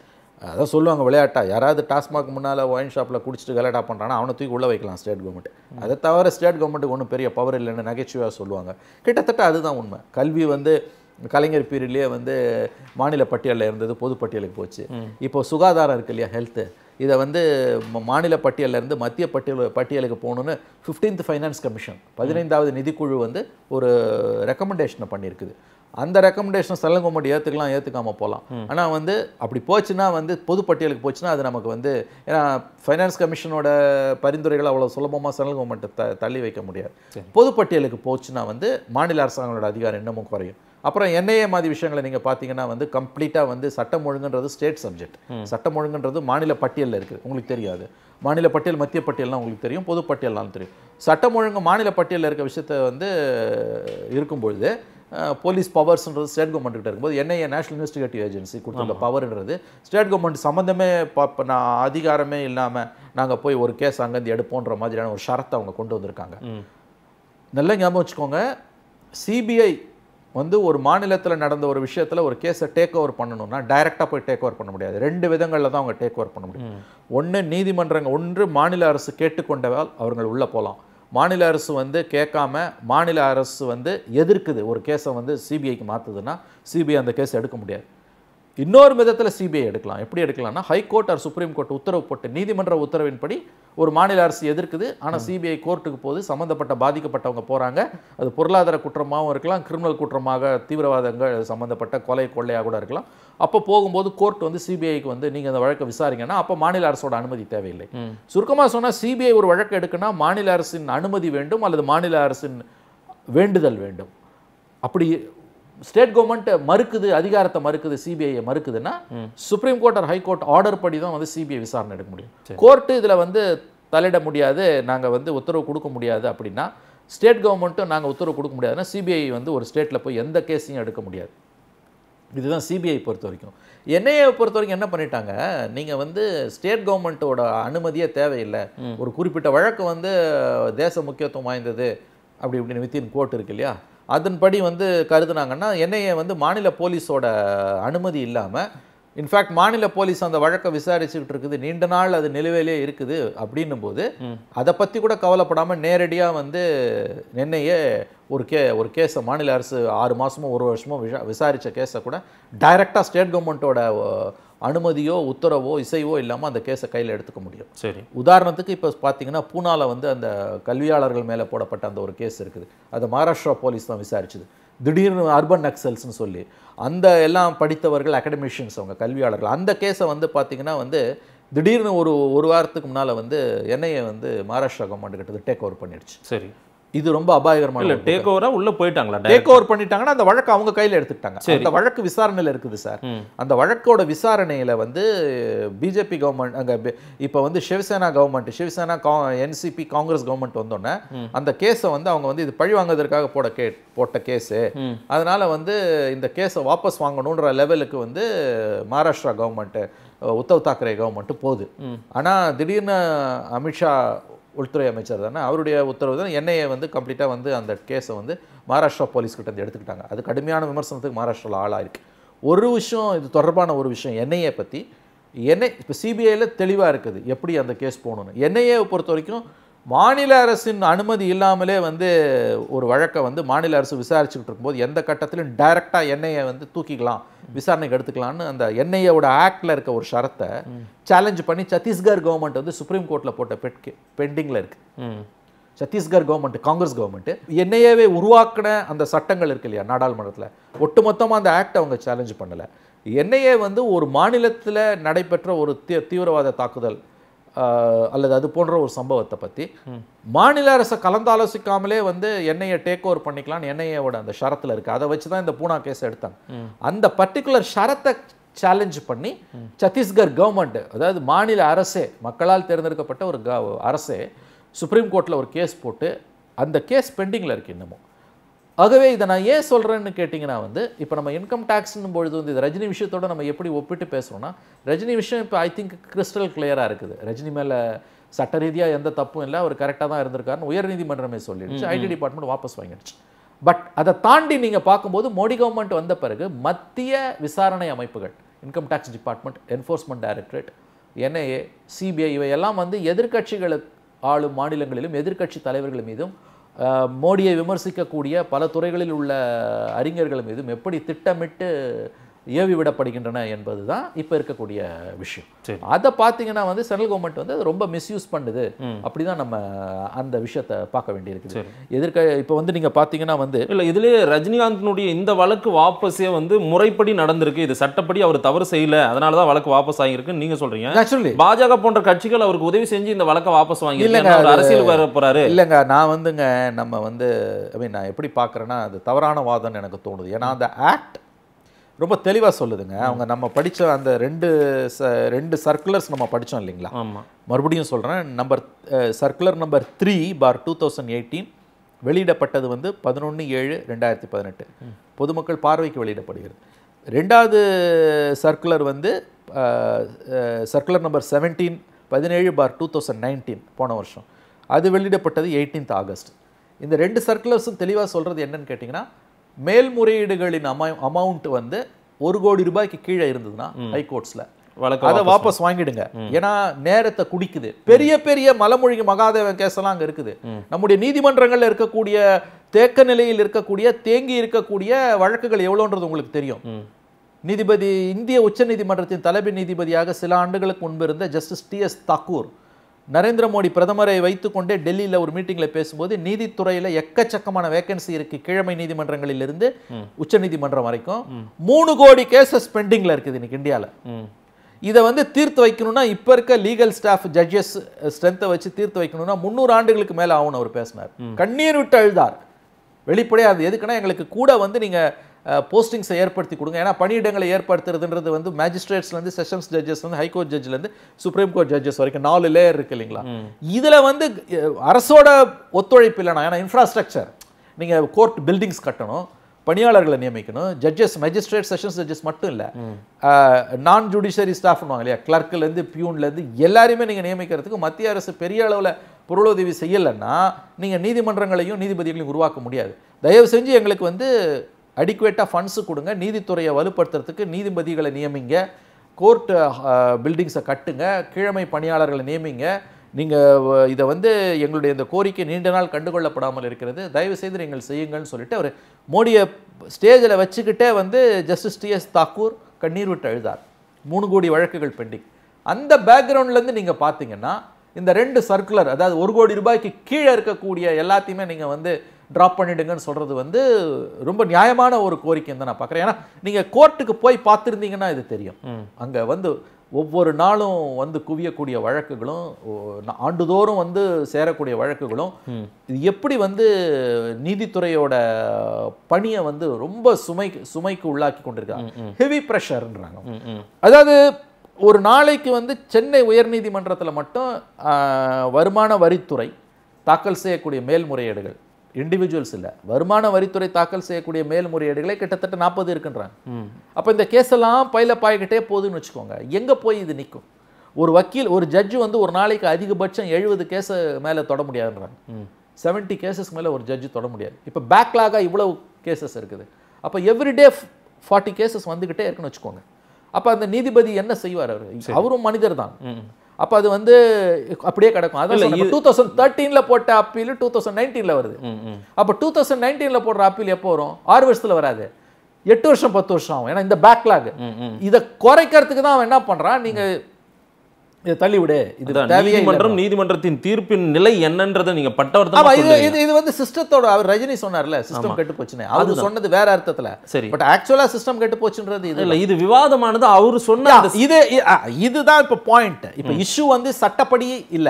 அதான் சொல்லுவாங்க விளையாட்டா யாராவது டாஸ்மாக் முன்னால் ஒயின் ஷாப்பில் குடிச்சிட்டு விளையாடா பண்ணுறான்னா அவனை தூக்கி உள்ளே வைக்கலாம் ஸ்டேட் கவர்மெண்ட் அதை தவிர ஸ்டேட் கவர்மெண்ட்டுக்கு ஒன்றும் பெரிய பவர் இல்லைன்னு நகைச்சுவையாக சொல்லுவாங்க கிட்டத்தட்ட அதுதான் உண்மை கல்வி வந்து கலைஞர் பீரியட்லேயே வந்து மாநில பட்டியலில் இருந்தது பொதுப்பட்டியலுக்கு போச்சு இப்போ சுகாதாரம் இருக்கு இல்லையா ஹெல்த்து இதை வந்து மாநில பட்டியலேருந்து மத்திய பட்டியல் பட்டியலுக்கு போகணுன்னு ஃபிஃப்டீன்த் ஃபைனான்ஸ் கமிஷன் பதினைந்தாவது நிதிக்குழு வந்து ஒரு ரெக்கமெண்டேஷனை பண்ணியிருக்குது அந்த ரெக்கமெண்டேஷன் செல்லங்கொம்பட்டி ஏற்றுக்கலாம் ஏற்றுக்காமல் போகலாம் ஆனால் வந்து அப்படி போச்சுன்னா வந்து பொதுப்பட்டியலுக்கு போச்சுன்னா அது நமக்கு வந்து ஏன்னா ஃபைனான்ஸ் கமிஷனோட பரிந்துரைகள் அவ்வளோ சுலபமாக செல்லங்கொம்பட்டை த தள்ளி வைக்க முடியாது பொதுப்பட்டியலுக்கு போச்சுன்னா வந்து மாநில அரசாங்கங்களோட அதிகாரம் இன்னமும் குறையும் அப்புறம் என்ஐஏ மாதிரி விஷயங்களை நீங்கள் பார்த்தீங்கன்னா வந்து கம்ப்ளீட்டாக வந்து சட்டம் ஒழுங்குன்றது ஸ்டேட் சப்ஜெக்ட் சட்டம் ஒழுங்குன்றது மாநில பட்டியலில் இருக்குது உங்களுக்கு தெரியாது மாநில பட்டியல் மத்திய பட்டியல்லாம் உங்களுக்கு தெரியும் பொது பட்டியல்லாம் தெரியும் சட்டம் ஒழுங்கு மாநில பட்டியலில் இருக்க விஷயத்த வந்து இருக்கும்பொழுது போலீஸ் பவர்ஸ்ன்றது ஸ்டேட் கவர்மெண்ட் கிட்ட இருக்கும்போது என்ஐஏ நேஷனல் இன்வெஸ்டிகேட்டிவ் ஏஜென்சி கொடுத்துள்ள பவர்ன்றது ஸ்டேட் கவர்மெண்ட் சம்மந்தமே நான் அதிகாரமே இல்லாமல் நாங்கள் போய் ஒரு கேஸ் அங்கேருந்து எடுப்போன்ற மாதிரியான ஒரு ஷரத்தை அவங்க கொண்டு வந்திருக்காங்க நல்ல ஞாபகம் வச்சுக்கோங்க சிபிஐ வந்து ஒரு மாநிலத்தில் நடந்த ஒரு விஷயத்தில் ஒரு கேஸை டேக் ஓவர் பண்ணணும்னா டைரெக்டாக போய் டேக் ஓவர் பண்ண முடியாது ரெண்டு விதங்களில் தான் அவங்க டேக் ஓவர் பண்ண முடியும் ஒன்று நீதிமன்றங்கள் ஒன்று மாநில அரசு கேட்டுக்கொண்டவால் அவர்கள் உள்ளே போகலாம் மாநில அரசு வந்து கேட்காம மாநில அரசு வந்து எதிர்க்குது ஒரு கேஸை வந்து சிபிஐக்கு மாற்றுதுன்னா சிபிஐ அந்த கேஸ் எடுக்க முடியாது இன்னொரு விதத்தில் சிபிஐ எடுக்கலாம் எப்படி எடுக்கலாம்னா ஹைகோர்ட் ஆர் சுப்ரீம் கோர்ட் உத்தரவு போட்டு நீதிமன்ற உத்தரவின்படி ஒரு மாநில அரசு எதிர்க்குது ஆனால் சிபிஐ கோர்ட்டுக்கு போது சம்மந்தப்பட்ட பாதிக்கப்பட்டவங்க போகிறாங்க அது பொருளாதார குற்றமாகவும் இருக்கலாம் கிரிமினல் குற்றமாக தீவிரவாதங்கள் சம்மந்தப்பட்ட கொலை கொள்ளையாக கூட இருக்கலாம் அப்போ போகும்போது கோர்ட் வந்து சிபிஐக்கு வந்து நீங்கள் அந்த வழக்கை விசாரிங்கன்னா அப்போ மாநில அரசோட அனுமதி தேவையில்லை சுருக்கமாக சொன்னால் சிபிஐ ஒரு வழக்கு எடுக்குன்னா மாநில அரசின் அனுமதி வேண்டும் அல்லது மாநில அரசின் வேண்டுதல் வேண்டும் அப்படி ஸ்டேட் கவர்மெண்ட் மறுக்குது அதிகாரத்தை மறுக்குது சிபிஐயை மறுக்குதுன்னா Supreme Court or high court order படி தான் வந்து சிபிஐ விசாரணை எடுக்க முடியும் கோர்ட்டு இதில் வந்து தலையிட முடியாது நாங்கள் வந்து உத்தரவு கொடுக்க முடியாது அப்படின்னா ஸ்டேட் கவர்மெண்ட்டும் நாங்கள் உத்தரவு கொடுக்க முடியாதுன்னா சிபிஐ வந்து ஒரு ஸ்டேட்டில் போய் எந்த கேஸையும் எடுக்க முடியாது இதுதான் சிபிஐ பொறுத்த வரைக்கும் என்ஐஏ பொறுத்த வரைக்கும் என்ன பண்ணிட்டாங்க நீங்கள் வந்து ஸ்டேட் கவர்மெண்ட்டோட அனுமதியே தேவையில்லை ஒரு குறிப்பிட்ட வழக்கு வந்து தேச முக்கியத்துவம் வாய்ந்தது அப்படி இப்படின்னு வித்தின் கோர்ட் இருக்கு இல்லையா அதன்படி வந்து கருதுனாங்கன்னா என்ஐஏ வந்து மாநில போலீஸோட அனுமதி இல்லாமல் இன்ஃபேக்ட் மாநில போலீஸ் அந்த வழக்கை விசாரிச்சுக்கிட்டு இருக்குது நீண்ட நாள் அது நிலுவையிலே இருக்குது அப்படின்னும் போது அதை பற்றி கூட கவலைப்படாமல் நேரடியாக வந்து என்னையே ஒரு கே ஒரு கேஸை மாநில அரசு ஆறு மாதமோ ஒரு வருஷமோ விசா விசாரித்த கேஸை கூட டைரெக்டாக ஸ்டேட் கவர்மெண்ட்டோட அனுமதியோ உத்தரவோ இசைவோ இல்லாமல் அந்த கேஸை கையில் எடுத்துக்க முடியும் சரி உதாரணத்துக்கு இப்போ பார்த்தீங்கன்னா பூனாவில் வந்து அந்த கல்வியாளர்கள் மேலே போடப்பட்ட அந்த ஒரு கேஸ் இருக்குது அது மகாராஷ்டிரா போலீஸ் தான் விசாரிச்சுது திடீர்னு அர்பன் நக்சல்ஸ்னு சொல்லி அந்த எல்லாம் படித்தவர்கள் அகடமிஷியன்ஸ் அவங்க கல்வியாளர்கள் அந்த கேஸை வந்து பார்த்திங்கன்னா வந்து திடீர்னு ஒரு ஒரு வாரத்துக்கு முன்னால் வந்து என்ஐஏ வந்து மகாராஷ்டிரா கவர்மெண்ட் கிட்ட டேக் ஓவர் பண்ணிடுச்சு சரி இது ரொம்ப அபாயகரமான இல்லை டேக் ஓவராக உள்ளே போயிட்டாங்களா டேக் ஓவர் பண்ணிட்டாங்கன்னா அந்த வழக்கு அவங்க கையில் எடுத்துக்கிட்டாங்க அந்த வழக்கு விசாரணையில் இருக்குது சார் அந்த வழக்கோட விசாரணையில் வந்து பிஜேபி கவர்மெண்ட் அங்கே இப்போ வந்து சிவசேனா கவர்மெண்ட் சிவசேனா கா என்சிபி காங்கிரஸ் கவர்மெண்ட் வந்தோடனே அந்த கேஸை வந்து அவங்க வந்து இது பழி வாங்குவதற்காக போட கே போட்ட கேஸு அதனால் வந்து இந்த கேஸை வாபஸ் வாங்கணுன்ற லெவலுக்கு வந்து மகாராஷ்டிரா கவர்மெண்ட்டு உத்தவ் தாக்கரே கவர்மெண்ட்டு போகுது ஆனால் திடீர்னு அமித்ஷா உள்துறை அமைச்சர் தானே அவருடைய உத்தரவு தான் என்ஐஏ வந்து கம்ப்ளீட்டாக வந்து அந்த கேஸை வந்து மகாராஷ்டிரா போலீஸ்கிட்ட வந்து எடுத்துக்கிட்டாங்க அது கடுமையான விமர்சனத்துக்கு மகாராஷ்டிராவில் ஆளாயிருக்கு ஒரு விஷயம் இது தொடர்பான ஒரு விஷயம் என்ஐஏ பற்றி என்ஐ இப்போ சிபிஐயில் தெளிவாக இருக்குது எப்படி அந்த கேஸ் போகணுன்னு என்ஐஏவை பொறுத்த வரைக்கும் மாநில அரசின் அனுமதி இல்லாமலே வந்து ஒரு வழக்கை வந்து மாநில அரசு விசாரிச்சுக்கிட்டு இருக்கும்போது எந்த கட்டத்திலும் டைரெக்டாக எண்ணெயை வந்து தூக்கிக்கலாம் விசாரணைக்கு எடுத்துக்கலான்னு அந்த எண்ணெயோட ஆக்டில் இருக்க ஒரு ஷரத்தை சேலஞ்ச் பண்ணி சத்தீஸ்கர் கவர்மெண்ட் வந்து சுப்ரீம் கோர்ட்டில் போட்ட பெட்கு பெண்டிங்கில் இருக்குது சத்தீஸ்கர் கவர்மெண்ட் காங்கிரஸ் கவர்மெண்ட்டு என்னையவே உருவாக்கின அந்த சட்டங்கள் இருக்கு இல்லையா நாடாளுமன்றத்தில் ஒட்டுமொத்தமாக அந்த ஆக்ட் அவங்க சேலஞ்ச் பண்ணலை என்ஐஏ வந்து ஒரு மாநிலத்தில் நடைபெற்ற ஒரு தீவிரவாத தாக்குதல் அல்லது அது போன்ற ஒரு சம்பவத்தை பற்றி மாநில அரசை கலந்தாலோசிக்காமலே வந்து என்ஐயை டேக் ஓவர் பண்ணிக்கலாம்னு என்ஐஏவோட அந்த ஷரத்தில் இருக்குது அதை வச்சு தான் இந்த பூனா கேஸ் எடுத்தாங்க அந்த பர்டிகுலர் ஷரத்தை சேலஞ்ச் பண்ணி சத்தீஸ்கர் கவர்மெண்ட் அதாவது மாநில அரசே மக்களால் தேர்ந்தெடுக்கப்பட்ட ஒரு அரசே சுப்ரீம் கோர்ட்டில் ஒரு கேஸ் போட்டு அந்த கேஸ் பெண்டிங்கில் இருக்குது இன்னமும் ஆகவே இதை நான் ஏன் சொல்கிறேன்னு கேட்டிங்கன்னா வந்து இப்போ நம்ம இன்கம் டேக்ஸ்னும் பொழுது வந்து இது ரஜினி விஷயத்தோட நம்ம எப்படி ஒப்பிட்டு பேசுகிறோம்னா ரஜினி விஷயம் இப்போ ஐ திங்க் கிறிஸ்டல் கிளியராக இருக்குது ரஜினி மேலே சட்ட ரீதியாக எந்த தப்பும் இல்லை அவர் கரெக்டாக தான் இருந்திருக்காருன்னு உயர்நீதிமன்றமே சொல்லிடுச்சு ஐடி டிபார்ட்மெண்ட் வாபஸ் வாங்கிடுச்சு பட் அதை தாண்டி நீங்கள் பார்க்கும்போது மோடி கவர்மெண்ட் வந்த பிறகு மத்திய விசாரணை அமைப்புகள் income tax department enforcement directorate NIA CBI இவையெல்லாம் வந்து எதிர்கட்சிகளுக்கு ஆளும் மாநிலங்களிலும் எதிர்கட்சி தலைவர்கள் மீதும் மோடியை விமர்சிக்கக்கூடிய பல துறைகளில் உள்ள அறிஞர்கள் மீதும் எப்படி திட்டமிட்டு ஏவி விடப்படுகின்றன என்பது தான் இப்போ இருக்கக்கூடிய விஷயம் அதை பார்த்தீங்கன்னா வந்து சென்ட்ரல் கவர்மெண்ட் வந்து அது ரொம்ப மிஸ்யூஸ் பண்ணுது அப்படி தான் நம்ம அந்த விஷயத்தை பார்க்க வேண்டியிருக்குது எதிர்க்க இப்போ வந்து நீங்கள் பார்த்தீங்கன்னா வந்து இல்லை இதிலே ரஜினிகாந்தினுடைய இந்த வழக்கு வாபஸே வந்து முறைப்படி நடந்திருக்கு இது சட்டப்படி அவர் தவறு செய்யல அதனால தான் வழக்கு வாபஸ் ஆகியிருக்குன்னு நீங்கள் சொல்கிறீங்க ஆக்சுவலி பாஜக போன்ற கட்சிகள் அவருக்கு உதவி செஞ்சு இந்த வழக்கை வாபஸ் வாங்கி இல்லைங்க அரசியல் வர போகிறாரு இல்லைங்க நான் வந்துங்க நம்ம வந்து ஐ மீன் நான் எப்படி பார்க்குறேன்னா அது தவறான வாதம்னு எனக்கு தோணுது ஏன்னா அந்த ஆக்ட் ரொம்ப தெளிவாக சொல்லுதுங்க அவங்க நம்ம படித்த அந்த ரெண்டு ச ரெண்டு சர்க்குலர்ஸ் நம்ம படித்தோம் இல்லைங்களா ஆமாம் மறுபடியும் சொல்கிறேன் number circular number three bar two thousand eighteen வெளியிடப்பட்டது வந்து பதினொன்று ஏழு ரெண்டாயிரத்தி பதினெட்டு பொதுமக்கள் பார்வைக்கு வெளியிடப்படுகிறது ரெண்டாவது சர்க்குலர் வந்து சர்க்குலர் நம்பர் செவன்டீன் பதினேழு பார் டூ தௌசண்ட் நைன்டீன் போன வருஷம் அது வெளியிடப்பட்டது எயிட்டீன்த் ஆகஸ்ட் இந்த ரெண்டு சர்க்குலர்ஸும் தெளிவாக சொல்கிறது என்னென்னு கேட்டிங்கன்னா மேல்முறையீடுகளின் அமௌ அமௌண்ட் வந்து ஒரு கோடி ரூபாய்க்கு கீழே இருந்ததுன்னா ஹைகோர்ட்ஸில் அதை வாபஸ் வாங்கிடுங்க ஏன்னா நேரத்தை குடிக்குது பெரிய பெரிய மலமொழி மகாதேவன் கேஸ் எல்லாம் அங்க இருக்குது நம்முடைய நீதிமன்றங்கள்ல இருக்கக்கூடிய தேக்க நிலையில் இருக்கக்கூடிய தேங்கி இருக்கக்கூடிய வழக்குகள் எவ்வளோன்றது உங்களுக்கு தெரியும் நீதிபதி இந்திய உச்ச நீதிமன்றத்தின் தலைமை நீதிபதியாக சில ஆண்டுகளுக்கு முன்பு இருந்த justice T S Thakur Narendra Modi பிரதமரை வைத்துக்கொண்டே டெல்லியில் ஒரு மீட்டிங்கில் பேசும்போது நீதித்துறையில் எக்கச்சக்கமான வேகன்சி இருக்கு கிழமை இருந்து உச்ச நீதிமன்றம் வரைக்கும் மூணு கோடி கேசஸ் பெண்டிங்கில் இருக்குது இன்னைக்கு இந்தியாவில் இதை வந்து தீர்த்து வைக்கணும்னா இப்போ இருக்க லீகல் ஸ்டாஃப் ஜட்ஜஸ் ஸ்ட்ரென்த்தை வச்சு தீர்த்து வைக்கணும்னா முந்நூறு ஆண்டுகளுக்கு மேலே ஆகணும் அவர் பேசினார் கண்ணீர் விட்டு அழுதார் வெளிப்படையாக எதுக்குன்னா எங்களுக்கு கூட வந்து நீங்கள் போஸ்டிங்ஸை ஏற்படுத்தி கொடுங்க ஏன்னா பணியிடங்களை ஏற்படுத்துறதுன்றது வந்து மேஜிஸ்ட்ரேட்ஸ்லேருந்து செஷன்ஸ் ஜட்ஜஸ் வந்து ஹைகோர்ட் ஜட்ஜ்லேருந்து சுப்ரீம் கோர்ட் ஜட்ஜஸ் வரைக்கும் நாலு லேயர் இருக்கு இல்லைங்களா இதில் வந்து அரசோட ஒத்துழைப்பு இல்லைனா ஏன்னா இன்ஃப்ராஸ்ட்ரக்சர் நீங்கள் கோர்ட் பில்டிங்ஸ் கட்டணும் பணியாளர்களை நியமிக்கணும் ஜட்ஜஸ் மேஜிஸ்ட்ரேட் செஷன்ஸ் ஜட்ஜஸ் மட்டும் இல்லை நான் ஜுடிஷியரி பண்ணுவாங்க இல்லையா கிளர்க்கிலேருந்து பியூன்லேருந்து எல்லாருமே நீங்கள் நியமிக்கிறதுக்கு மத்திய அரசு பெரிய அளவில் பொருளுதவி செய்யலைன்னா நீங்கள் நீதிமன்றங்களையும் நீதிபதிகளையும் உருவாக்க முடியாது தயவு செஞ்சு எங்களுக்கு வந்து அடிக்குவேட்டாக ஃபண்ட்ஸு கொடுங்க நீதித்துறையை வலுப்படுத்துறதுக்கு நீதிபதிகளை நியமிங்க கோர்ட்டு பில்டிங்ஸை கட்டுங்க கீழமை பணியாளர்களை நியமிங்க நீங்கள் இதை வந்து எங்களுடைய இந்த கோரிக்கை நீண்ட நாள் கண்டுகொள்ளப்படாமல் இருக்கிறது தயவு செய்து நீங்கள் செய்யுங்கள்னு சொல்லிட்டு அவர் மோடியை ஸ்டேஜில் வச்சுக்கிட்டே வந்து ஜஸ்டிஸ் டிஎஸ் தாக்கூர் கண்ணீர் விட்டு அழுதார் மூணு கோடி வழக்குகள் பெண்டிங் அந்த பேக்ரவுண்ட்லேருந்து நீங்கள் பார்த்தீங்கன்னா இந்த ரெண்டு சர்க்குலர் அதாவது ஒரு கோடி ரூபாய்க்கு கீழே இருக்கக்கூடிய எல்லாத்தையுமே நீங்கள் வந்து ட்ராப் பண்ணிவிடுங்கன்னு சொல்கிறது வந்து ரொம்ப நியாயமான ஒரு கோரிக்கை தான் நான் பார்க்குறேன் ஏன்னா நீங்கள் கோர்ட்டுக்கு போய் பார்த்துருந்தீங்கன்னா இது தெரியும் அங்கே வந்து ஒவ்வொரு நாளும் வந்து குவியக்கூடிய வழக்குகளும் ஆண்டுதோறும் வந்து சேரக்கூடிய வழக்குகளும் இது எப்படி வந்து நீதித்துறையோட பணியை வந்து ரொம்ப சுமை சுமைக்கு உள்ளாக்கி கொண்டிருக்காங்க ஹெவி ப்ரெஷர்ன்றாங்க அதாவது ஒரு நாளைக்கு வந்து சென்னை உயர்நீதிமன்றத்தில் மட்டும் வருமான வரித்துறை தாக்கல் செய்யக்கூடிய மேல்முறையீடுகள் இண்டிவிஜுவல்ஸ் இல்லை வருமான வரித்துறை தாக்கல் செய்யக்கூடிய மேல்முறையீடுகளை கிட்டத்தட்ட நாற்பது இருக்குன்றாங்க அப்போ இந்த கேஸெல்லாம் பயில பாய்கிட்டே போகுதுன்னு வச்சுக்கோங்க எங்கே போய் இது நிற்கும் ஒரு வக்கீல் ஒரு ஜட்ஜு வந்து ஒரு நாளைக்கு அதிகபட்சம் எழுபது கேஸை மேலே தொட முடியாதுன்றாங்க செவன்ட்டி கேசஸ் மேலே ஒரு ஜட்ஜு தொட முடியாது இப்போ பேக்லாக இவ்வளவு கேசஸ் இருக்குது அப்போ எவ்ரிடே ஃபார்ட்டி கேசஸ் வந்துக்கிட்டே இருக்குன்னு வச்சுக்கோங்க அப்போ அந்த நீதிபதி என்ன செய்வார் அவர் அவரும் மனிதர் தான் அப்போ அது வந்து அப்படியே கிடக்கும் அதில் டூ தௌசண்ட் தேர்ட்டீனில் போட்ட அப்பீல் டூ தௌசண்ட் நைன்டீனில் வருது அப்போ டூ தௌசண்ட் நைன்டீனில் போடுற அப்பீல் எப்போ வரும் ஆறு வருஷத்தில் வராது எட்டு வருஷம் பத்து வருஷம் ஆகும் ஏன்னா இந்த பேக்லாக் இதை குறைக்கிறதுக்கு தான் அவன் என்ன பண்ணுறான் நீங்கள் இதை தள்ளிவிடு இது நீதிமன்றம் நீதிமன்றத்தின் தீர்ப்பின் நிலை என்னன்றதை நீங்க பட்டவர்த்தமா இது இது இது வந்து சிஸ்டத்தோட அவர் ரஜினி சொன்னார்ல சிஸ்டம் கெட்டு போச்சுன்னு அவர் சொன்னது வேற அர்த்தத்துல சரி பட் ஆக்சுவலா சிஸ்டம் கெட்டு போச்சுன்றது இது இல்ல இது விவாதமானது அவரு சொன்ன இது இதுதான் இப்ப பாயிண்ட் இப்ப இஷ்யூ வந்து சட்டப்படி இல்ல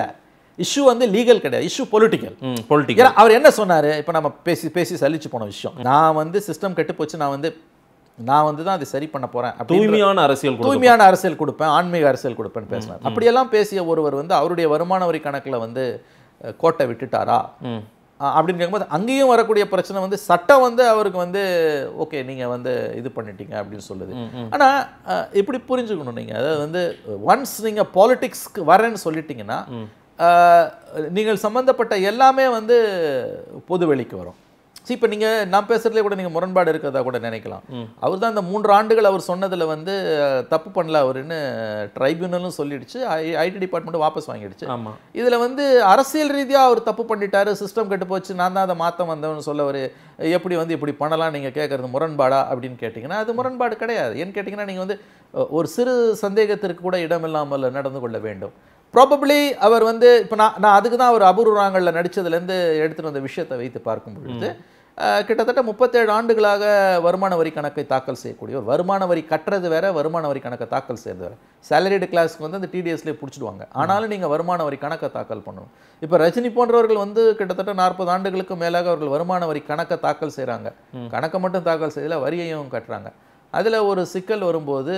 இஷ்யூ வந்து லீகல் கிடையாது இஷ்யூ பொலிட்டிக்கல் பொலிட்டிக்கல் அவர் என்ன சொன்னாரு இப்ப நம்ம பேசி பேசி சலிச்சு போன விஷயம் நான் வந்து சிஸ்டம் கெட்டு போச்சு நான் வந்து நான் வந்து தான் அதை சரி பண்ண போகிறேன் தூய்மையான அரசியல் தூய்மையான அரசியல் கொடுப்பேன் ஆன்மீக அரசியல் கொடுப்பேன்னு பேசினார் அப்படியெல்லாம் பேசிய ஒருவர் வந்து அவருடைய வருமான வரி கணக்கில் வந்து கோட்டை விட்டுட்டாரா அப்படின்னு கேட்கும்போது அங்கேயும் வரக்கூடிய பிரச்சனை வந்து சட்டம் வந்து அவருக்கு வந்து ஓகே நீங்கள் வந்து இது பண்ணிட்டீங்க அப்படின்னு சொல்லுது ஆனால் இப்படி புரிஞ்சுக்கணும் நீங்கள் அதாவது வந்து ஒன்ஸ் நீங்கள் பாலிட்டிக்ஸ்க்கு வரேன்னு சொல்லிட்டீங்கன்னா நீங்கள் சம்மந்தப்பட்ட எல்லாமே வந்து பொதுவெளிக்கு வரும் சி இப்போ நீங்கள் நான் பேசுகிறதுலே கூட நீங்கள் முரண்பாடு இருக்கிறதா கூட நினைக்கலாம் அவர் தான் இந்த மூன்று ஆண்டுகள் அவர் சொன்னதில் வந்து தப்பு பண்ணல அவருன்னு ட்ரைபியூனலும் சொல்லிடுச்சு ஐடி டிபார்ட்மெண்ட்டும் வாபஸ் வாங்கிடுச்சு ஆமாம் இதில் வந்து அரசியல் ரீதியாக அவர் தப்பு பண்ணிட்டாரு சிஸ்டம் கெட்டு போச்சு நான் தான் அதை மாற்ற வந்தவன் சொல்ல ஒரு எப்படி வந்து இப்படி பண்ணலாம் நீங்கள் கேட்குறது முரண்பாடா அப்படின்னு கேட்டிங்கன்னா அது முரண்பாடு கிடையாது ஏன்னு கேட்டிங்கன்னா நீங்கள் வந்து ஒரு சிறு சந்தேகத்திற்கு கூட இடமில்லாமல் நடந்து கொள்ள வேண்டும் ப்ராபப்ளி அவர் வந்து இப்போ நான் நான் அதுக்கு தான் அவர் அபூர்வங்களில் நடித்ததுலேருந்து எடுத்துகிட்டு வந்த விஷயத்தை வைத்து பார்க்கும் பொழுது கிட்டத்தட்ட முப்பத்தேழு ஆண்டுகளாக வருமான வரி கணக்கை தாக்கல் செய்யக்கூடிய வருமான வரி கட்டுறது வேற வருமான வரி கணக்கை தாக்கல் செய்யறது வேறு சேலரிடு கிளாஸ்க்கு வந்து அந்த டிடிஎஸ்லேயே பிடிச்சிடுவாங்க ஆனாலும் நீங்கள் வருமான வரி கணக்கை தாக்கல் பண்ணணும் இப்போ ரஜினி போன்றவர்கள் வந்து கிட்டத்தட்ட நாற்பது ஆண்டுகளுக்கு மேலாக அவர்கள் வருமான வரி கணக்கை தாக்கல் செய்கிறாங்க கணக்கை மட்டும் தாக்கல் செய்யல வரியையும் கட்டுறாங்க அதில் ஒரு சிக்கல் வரும்போது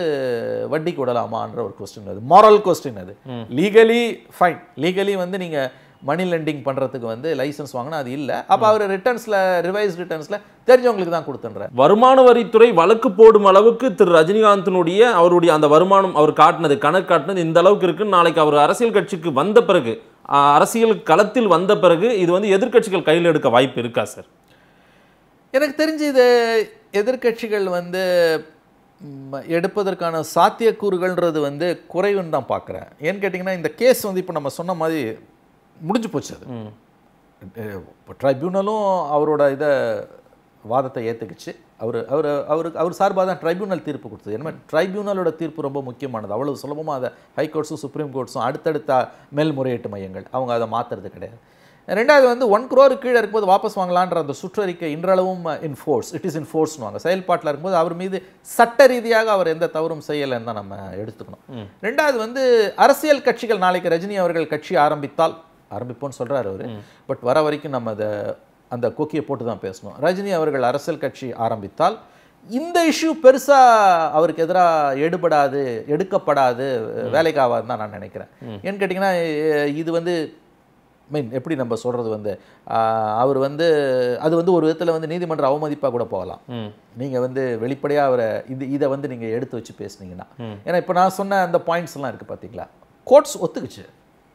வட்டி கொடலாமான்ற ஒரு கொஸ்டின் அது மாரல் கொஸ்டின் அது லீகலி ஃபைன் லீகலி வந்து நீங்கள் மணி லெண்டிங் பண்ணுறதுக்கு வந்து லைசன்ஸ் வாங்கினா அது இல்லை அப்போ அவர் ரிட்டர்ன்ஸில் ரிவைஸ் ரிட்டர்ன்ஸில் தெரிஞ்சவங்களுக்கு தான் கொடுத்துன்ற வருமான வரித்துறை வழக்கு போடும் அளவுக்கு திரு ரஜினிகாந்தினுடைய அவருடைய அந்த வருமானம் அவர் காட்டினது கணக்கு காட்டினது இந்த அளவுக்கு இருக்குன்னு நாளைக்கு அவர் அரசியல் கட்சிக்கு வந்த பிறகு அரசியல் களத்தில் வந்த பிறகு இது வந்து எதிர்கட்சிகள் கையில் எடுக்க வாய்ப்பு இருக்கா சார் எனக்கு தெரிஞ்சு இது எதிர்கட்சிகள் வந்து எடுப்பதற்கான சாத்தியக்கூறுகள்ன்றது வந்து குறைவுன்னு தான் பார்க்குறேன் ஏன்னு கேட்டிங்கன்னா இந்த கேஸ் வந்து இப்போ நம்ம சொன்ன மாதிரி முடிஞ்சு போச்சு அது இப்போ ட்ரைப்யூனலும் அவரோட இதை வாதத்தை ஏற்றுக்கிச்சு அவர் அவர் அவருக்கு அவர் சார்பாக தான் ட்ரைபியூனல் தீர்ப்பு கொடுத்தது ஏன்னா ட்ரைபியூனலோட தீர்ப்பு ரொம்ப முக்கியமானது அவ்வளோ சுலபமாக அதை ஹைகோர்ட்ஸும் சுப்ரீம் கோர்ட்ஸும் அடுத்தடுத்த மேல்முறையீட்டு மையங்கள் அவங்க அதை மாற்றுறது கிடையாது ரெண்டாவது வந்து ஒன் குரோர் கீழே இருக்கும்போது வாபஸ் வாங்கலான்ற அந்த சுற்றறிக்கை இன்றளவும் இன்ஃபோர்ஸ் uh, இட் இஸ் இன்ஃபோர்ஸ்னுவாங்க செயல்பாட்டில் இருக்கும்போது அவர் மீது சட்ட ரீதியாக அவர் எந்த தவறும் செய்யலைன்னு தான் நம்ம எடுத்துக்கணும் ரெண்டாவது வந்து அரசியல் கட்சிகள் நாளைக்கு ரஜினி அவர்கள் கட்சி ஆரம்பித்தால் ஆரம்பிப்போம்னு சொல்கிறார் அவர் பட் வர வரைக்கும் நம்ம அதை அந்த கொக்கியை போட்டு தான் பேசணும் ரஜினி அவர்கள் அரசியல் கட்சி ஆரம்பித்தால் இந்த இஷ்யூ பெருசாக அவருக்கு எதிராக எடுபடாது எடுக்கப்படாது வேலைக்கு ஆகாதுன்னு தான் நான் நினைக்கிறேன் ஏன்னு கேட்டிங்கன்னா இது வந்து மீன் எப்படி நம்ம சொல்கிறது வந்து அவர் வந்து அது வந்து ஒரு விதத்தில் வந்து நீதிமன்ற அவமதிப்பாக கூட போகலாம் நீங்கள் வந்து வெளிப்படையாக அவரை இது இதை வந்து நீங்கள் எடுத்து வச்சு பேசுனீங்கன்னா ஏன்னா இப்போ நான் சொன்ன அந்த பாயிண்ட்ஸ்லாம் இருக்குது பார்த்தீங்களா கோர்ட்ஸ் ஒத்துக்குச்சு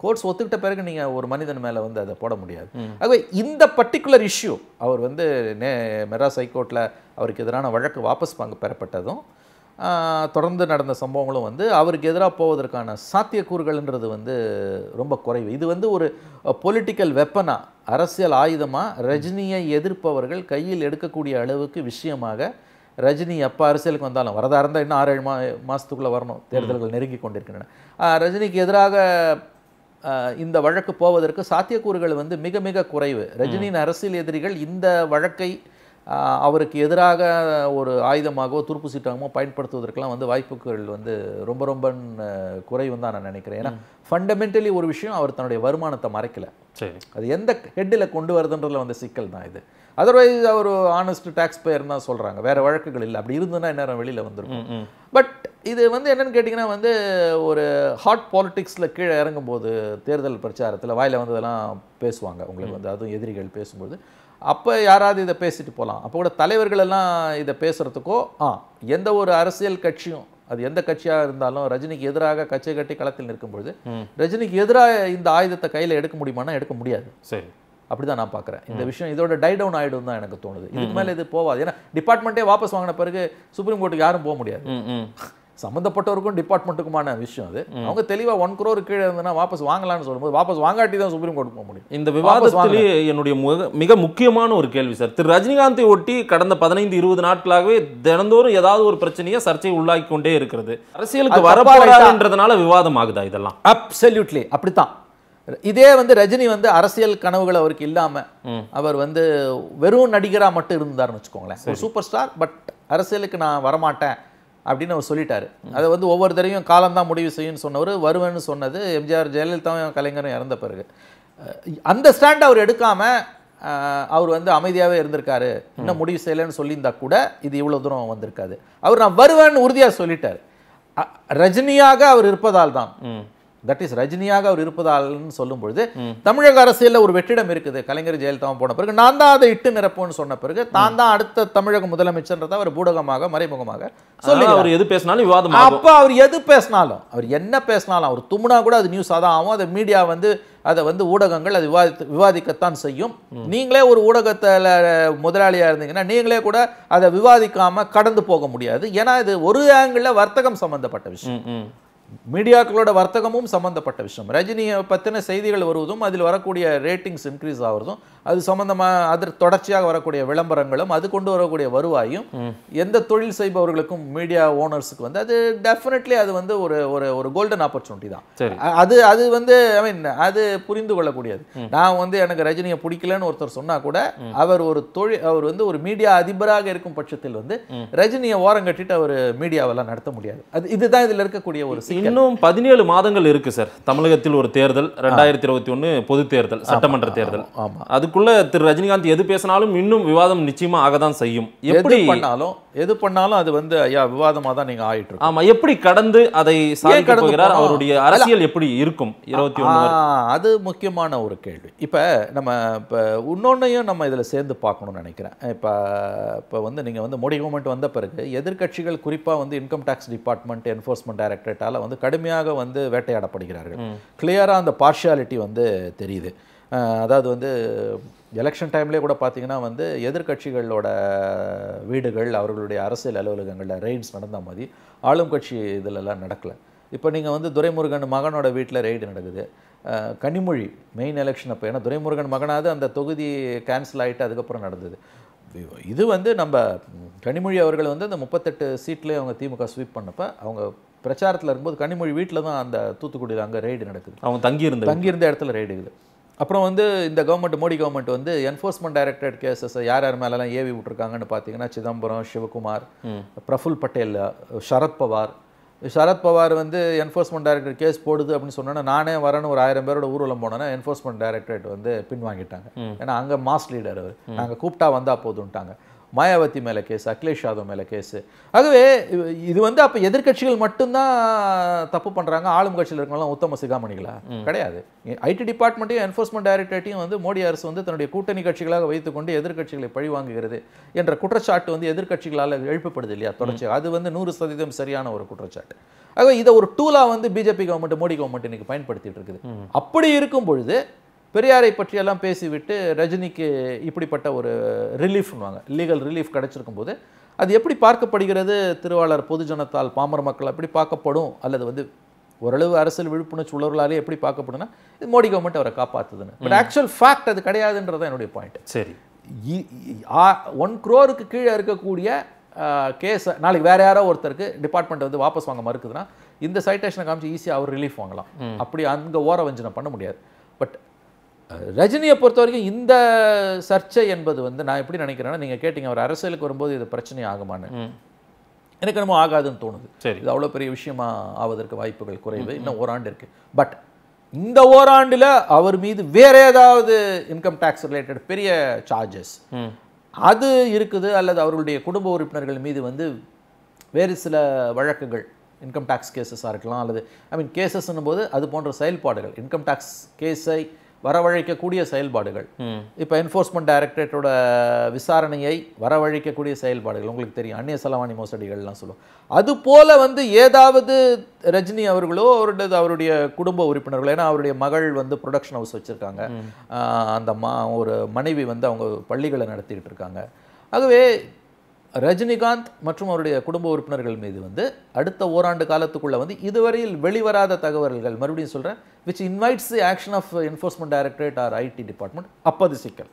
கோர்ட்ஸ் ஒத்துக்கிட்ட பிறகு நீங்கள் ஒரு மனிதன் மேலே வந்து அதை போட முடியாது ஆகவே இந்த பர்டிகுலர் இஷ்யூ அவர் வந்து நே மெட்ராஸ் ஹைகோர்ட்டில் அவருக்கு எதிரான வழக்கு வாபஸ் பங்கு பெறப்பட்டதும் தொடர்ந்து நடந்த சம்பவங்களும் வந்து அவருக்கு எதிராக போவதற்கான சாத்தியக்கூறுகள்ன்றது வந்து ரொம்ப குறைவு இது வந்து ஒரு பொலிட்டிக்கல் வெப்பனாக அரசியல் ஆயுதமாக ரஜினியை எதிர்ப்பவர்கள் கையில் எடுக்கக்கூடிய அளவுக்கு விஷயமாக ரஜினி எப்போ அரசியலுக்கு வந்தாலும் வரதாக இருந்தால் இன்னும் ஆறு ஏழு மா மாதத்துக்குள்ளே வரணும் தேர்தல்கள் நெருங்கி கொண்டிருக்கின்றன ரஜினிக்கு எதிராக இந்த வழக்கு போவதற்கு சாத்தியக்கூறுகள் வந்து மிக மிக குறைவு ரஜினியின் அரசியல் எதிரிகள் இந்த வழக்கை அவருக்கு எதிராக ஒரு ஆயுதமாகவோ துருப்பு சீட்டாகவோ பயன்படுத்துவதற்கெல்லாம் வந்து வாய்ப்புகள் வந்து ரொம்ப ரொம்ப குறைவு தான் நான் நினைக்கிறேன் ஏன்னா ஃபண்டமெண்டலி ஒரு விஷயம் அவர் தன்னுடைய வருமானத்தை மறைக்கலை சரி அது எந்த ஹெட்டில் கொண்டு வருதுன்றதில் வந்து சிக்கல் தான் இது அதர்வைஸ் அவர் ஆனஸ்ட் டேக்ஸ் பேயர் தான் சொல்கிறாங்க வேறு வழக்குகள் இல்லை அப்படி இருந்ததுன்னா நேரம் வெளியில் வந்துடும் பட் இது வந்து என்னென்னு கேட்டிங்கன்னா வந்து ஒரு ஹாட் பாலிட்டிக்ஸில் கீழே இறங்கும்போது தேர்தல் பிரச்சாரத்தில் வாயில் வந்ததெல்லாம் பேசுவாங்க உங்களுக்கு வந்து அதுவும் எதிரிகள் பேசும்போது அப்போ யாராவது இதை பேசிட்டு போகலாம் அப்போ கூட தலைவர்களெல்லாம் இதை பேசுகிறதுக்கோ ஆ எந்த ஒரு அரசியல் கட்சியும் அது எந்த கட்சியாக இருந்தாலும் ரஜினிக்கு எதிராக கட்சி கட்டி களத்தில் நிற்கும்பொழுது பொழுது ரஜினிக்கு எதிராக இந்த ஆயுதத்தை கையில் எடுக்க முடியுமானா எடுக்க முடியாது சரி அப்படிதான் நான் பார்க்குறேன் இந்த விஷயம் இதோட டை டவுன் ஆகிடும் தான் எனக்கு தோணுது இதுக்கு மேலே இது போவாது ஏன்னா டிபார்ட்மெண்ட்டே வாபஸ் வாங்கின பிறகு சுப்ரீம் கோர்ட்டுக்கு யாரும் போக முடியாது சம்மந்தப்பட்டவருக்கும் டிபார்ட்மெண்ட்டுக்குமான விஷயம் அது அவங்க தெளிவாக ஒன் குரோர் கீழே இருந்ததுன்னா வாபஸ் வாங்கலாம்னு சொல்லும்போது வாபஸ் வாங்காட்டி தான் சுப்ரீம் கோர்ட் போக முடியும் இந்த விவாதத்திலே என்னுடைய மிக முக்கியமான ஒரு கேள்வி சார் திரு ரஜினிகாந்தை ஒட்டி கடந்த பதினைந்து இருபது நாட்களாகவே தினந்தோறும் ஏதாவது ஒரு பிரச்சனையை சர்ச்சை உள்ளாக்கி கொண்டே இருக்கிறது அரசியலுக்கு வரப்பாடுன்றதுனால விவாதம் ஆகுதா இதெல்லாம் அப்சல்யூட்லி அப்படித்தான் இதே வந்து ரஜினி வந்து அரசியல் கனவுகள் அவருக்கு இல்லாம அவர் வந்து வெறும் நடிகராக மட்டும் இருந்தார்னு வச்சுக்கோங்களேன் ஒரு சூப்பர் ஸ்டார் பட் அரசியலுக்கு நான் வரமாட்டேன் அப்படின்னு அவர் சொல்லிட்டாரு அதை வந்து ஒவ்வொரு தடவையும் காலம்தான் முடிவு செய்யும்னு சொன்னவர் வருவேன்னு சொன்னது எம்ஜிஆர் ஜெயலலிதாவும் கலைஞரும் இறந்த பிறகு அந்த ஸ்டாண்ட் அவர் எடுக்காமல் அவர் வந்து அமைதியாகவே இருந்திருக்காரு இன்னும் முடிவு செய்யலைன்னு சொல்லியிருந்தா கூட இது இவ்வளோ தூரம் வந்திருக்காது அவர் நான் வருவேன்னு உறுதியாக சொல்லிட்டார் ரஜினியாக அவர் இருப்பதால் தான் தட் இஸ் ரஜினியாக அவர் இருப்பதால்னு சொல்லும் பொழுது தமிழக அரசியலில் ஒரு வெற்றிடம் இருக்குது கலைஞர் ஜெயலலிதா போன பிறகு நான் தான் அதை இட்டு நிரப்புன்னு சொன்ன பிறகு தான் தான் அடுத்த தமிழக முதலமைச்சர்ன்றத அவர் பூடகமாக மறைமுகமாக சொல்லி அவர் எது பேசினாலும் விவாதம் அப்போ அவர் எது பேசினாலும் அவர் என்ன பேசினாலும் அவர் தும்னா கூட அது நியூஸாக தான் ஆகும் அதை மீடியா வந்து அதை வந்து ஊடகங்கள் அது விவாதித்து விவாதிக்கத்தான் செய்யும் நீங்களே ஒரு ஊடகத்தில் முதலாளியாக இருந்தீங்கன்னா நீங்களே கூட அதை விவாதிக்காமல் கடந்து போக முடியாது ஏன்னா இது ஒரு ஆங்கிளில் வர்த்தகம் சம்மந்தப்பட்ட விஷயம் மீடியாக்களோட வர்த்தகமும் சம்மந்தப்பட்ட விஷயம் ரஜினியை பற்றின செய்திகள் வருவதும் அதில் வரக்கூடிய ரேட்டிங்ஸ் இன்க்ரீஸ் ஆகிறதும் அது சம்மந்தமாக அது தொடர்ச்சியாக வரக்கூடிய விளம்பரங்களும் அது கொண்டு வரக்கூடிய வருவாயும் எந்த தொழில் செய்பவர்களுக்கும் மீடியா ஓனர்ஸுக்கு வந்து அது டெஃபினெட்லி அது வந்து ஒரு ஒரு ஒரு கோல்டன் ஆப்பர்ச்சுனிட்டி தான் அது அது வந்து ஐ மீன் அது புரிந்து கொள்ளக்கூடியது நான் வந்து எனக்கு ரஜினியை பிடிக்கலன்னு ஒருத்தர் சொன்னால் கூட அவர் ஒரு தொழில் அவர் வந்து ஒரு மீடியா அதிபராக இருக்கும் பட்சத்தில் வந்து ரஜினியை ஓரம் கட்டிட்டு அவர் மீடியாவெல்லாம் நடத்த முடியாது அது இதுதான் இதில் இருக்கக்கூடிய ஒரு இன்னும் பதினேழு மாதங்கள் இருக்கு சார் தமிழகத்தில் ஒரு தேர்தல் ரெண்டாயிரத்தி இருபத்தி ஒன்று பொது தேர்தல் சட்டமன்ற தேர்தல் அதுக்குள்ள திரு ரஜினிகாந்த் எது பேசினாலும் இன்னும் விவாதம் நிச்சயமா ஆகதான் தான் செய்யும் எப்படி பண்ணாலும் எது பண்ணாலும் அது வந்து ஐயா விவாதமாக தான் நீங்கள் ஆயிட்டு ஆமா எப்படி கடந்து அதை சாதிக்க போகிறார் அவருடைய அரசியல் எப்படி இருக்கும் இருபத்தி ஒன்று அது முக்கியமான ஒரு கேள்வி இப்போ நம்ம இப்போ இன்னொன்னையும் நம்ம இதில் சேர்ந்து பார்க்கணும்னு நினைக்கிறேன் இப்போ இப்போ வந்து நீங்கள் வந்து மோடி கவர்மெண்ட் வந்த பிறகு எதிர்கட்சிகள் குறிப்பாக வந்து இன்கம் டேக்ஸ் டிபார்ட்மெண்ட் என்ஃபோர்ஸ்மெண்ட் டைரக்டரேட்டால் வந்து வந்து கடுமையாக வந்து வேட்டையாடப்படுகிறார்கள் கிளியராக அந்த பார்ஷியாலிட்டி வந்து தெரியுது அதாவது வந்து எலெக்ஷன் டைம்லேயே கூட பார்த்திங்கன்னா வந்து எதிர்கட்சிகளோட வீடுகள் அவர்களுடைய அரசியல் அலுவலகங்களில் ரெய்ட்ஸ் நடந்த மாதிரி ஆளும் கட்சி இதிலெல்லாம் நடக்கலை இப்போ நீங்கள் வந்து துரைமுருகன் மகனோட வீட்டில் ரெய்டு நடக்குது கனிமொழி மெயின் எலெக்ஷன் அப்போ ஏன்னா துரைமுருகன் மகனாவது அந்த தொகுதி கேன்சல் ஆகிட்டு அதுக்கப்புறம் நடந்தது இது வந்து நம்ம கனிமொழி அவர்கள் வந்து அந்த முப்பத்தெட்டு சீட்லேயே அவங்க திமுக ஸ்வீப் பண்ணப்போ அவங்க பிரச்சாரத்தில் இருக்கும்போது கனிமொழி வீட்டில் தான் அந்த தூத்துக்குடியில் அங்கே ரெய்டு நடக்குது அவன் தங்கியிருந்த தங்கியிருந்த இடத்துல ரெய்டு இருக்குது அப்புறம் வந்து இந்த கவர்மெண்ட் மோடி கவர்மெண்ட் வந்து என்ஃபோர்ஸ்மெண்ட் டைரக்டரேட் கேசஸ் யார் யார் மேலெல்லாம் ஏவி விட்ருக்காங்கன்னு பார்த்தீங்கன்னா சிதம்பரம் சிவகுமார் பிரஃபுல் பட்டேல் சரத்பவார் சரத்பவார் வந்து என்ஃபோர்ஸ்மெண்ட் டைரக்டர் கேஸ் போடுது அப்படின்னு சொன்னோன்னா நானே வரேன் ஒரு ஆயிரம் பேரோட ஊர்வலம் போனேன்னா என்ஃபோர்ஸ்மெண்ட் டைரக்டரேட் வந்து பின்வாங்கிட்டாங்க ஏன்னா அங்கே மாஸ் லீடர் அவர் நாங்கள் கூப்பிட்டா வந்தால் போதும்ட்டாங்க மாயாவதி மேலே கேஸ் அகிலேஷ் யாதவ் மேலே கேஸு ஆகவே இது வந்து அப்போ எதிர்கட்சிகள் மட்டும்தான் தப்பு பண்ணுறாங்க ஆளும் கட்சியில் இருக்கலாம் உத்தம சிகாமணிகளா கிடையாது ஐடி டிபார்ட்மெண்ட்டையும் என்ஃபோர்ஸ்மெண்ட் டைரக்டரேட்டையும் வந்து மோடி அரசு வந்து தன்னுடைய கூட்டணி கட்சிகளாக வைத்துக்கொண்டு எதிர்கட்சிகளை பழி வாங்குகிறது என்ற குற்றச்சாட்டு வந்து எதிர்கட்சிகளால் எழுப்பப்படுது இல்லையா தொடர்ச்சி அது வந்து நூறு சதவீதம் சரியான ஒரு குற்றச்சாட்டு ஆக இதை ஒரு டூலாக வந்து பிஜேபி கவர்மெண்ட் மோடி கவர்மெண்ட் இன்னைக்கு பயன்படுத்திட்டு இருக்குது அப்படி இருக்கும் பொழுது பெரியாரை பற்றியெல்லாம் பேசிவிட்டு ரஜினிக்கு இப்படிப்பட்ட ஒரு ரிலீஃப்னுவாங்க லீகல் ரிலீஃப் கிடச்சிருக்கும் போது அது எப்படி பார்க்கப்படுகிறது திருவாளர் பொதுஜனத்தால் பாமர மக்கள் எப்படி பார்க்கப்படும் அல்லது வந்து ஓரளவு அரசியல் விழிப்புணர்ச்சி உள்ளவர்களாலே எப்படி பார்க்கப்படும்னா இது மோடி கவர்மெண்ட் அவரை காப்பாற்றுதுன்னு பட் ஆக்சுவல் ஃபேக்ட் அது கிடையாதுன்றது தான் என்னுடைய பாயிண்ட் சரி ஒன் குரோருக்கு கீழே இருக்கக்கூடிய கேஸ் நாளைக்கு வேறு யாரோ ஒருத்தருக்கு டிபார்ட்மெண்ட் வந்து வாபஸ் வாங்க மறுக்குதுன்னா இந்த சைட்டேஷனை காமிச்சு ஈஸியாக அவர் ரிலீஃப் வாங்கலாம் அப்படி அங்கே ஓர வஞ்சனை பண்ண முடியாது பட் ரஜினியை பொறுத்த வரைக்கும் இந்த சர்ச்சை என்பது வந்து நான் எப்படி நினைக்கிறேன்னா நீங்கள் கேட்டிங்க அவர் அரசியலுக்கு வரும்போது இது பிரச்சனை ஆகுமான்னு எனக்கு என்னமோ ஆகாதுன்னு தோணுது சரி இது அவ்வளோ பெரிய விஷயமா ஆவதற்கு வாய்ப்புகள் குறைவு இன்னும் ஓராண்டு இருக்குது பட் இந்த ஓராண்டில் அவர் மீது வேறு ஏதாவது இன்கம் டேக்ஸ் ரிலேட்டட் பெரிய சார்ஜஸ் அது இருக்குது அல்லது அவர்களுடைய குடும்ப உறுப்பினர்கள் மீது வந்து வேறு சில வழக்குகள் இன்கம் டேக்ஸ் கேசஸாக இருக்கலாம் அல்லது ஐ மீன் கேசஸ்ன்னும் போது அது போன்ற செயல்பாடுகள் இன்கம் டேக்ஸ் கேஸை வரவழைக்கக்கூடிய செயல்பாடுகள் இப்போ என்ஃபோர்ஸ்மெண்ட் டைரக்டரேட்டோட விசாரணையை வரவழைக்கக்கூடிய செயல்பாடுகள் உங்களுக்கு தெரியும் அந்நிய செலவாணி மோசடிகள்லாம் சொல்லுவோம் அது போல் வந்து ஏதாவது ரஜினி அவர்களோ அவருடைய அவருடைய குடும்ப உறுப்பினர்களோ ஏன்னா அவருடைய மகள் வந்து ப்ரொடக்ஷன் ஹவுஸ் வச்சுருக்காங்க அந்த மா ஒரு மனைவி வந்து அவங்க பள்ளிகளை நடத்திக்கிட்டு இருக்காங்க ஆகவே ரஜினிகாந்த் மற்றும் அவருடைய குடும்ப உறுப்பினர்கள் மீது வந்து அடுத்த ஓராண்டு காலத்துக்குள்ளே வந்து இதுவரையில் வெளிவராத தகவல்கள் மறுபடியும் சொல்கிறேன் which invites the action of enforcement directorate or IT department அப்போது சிக்கல்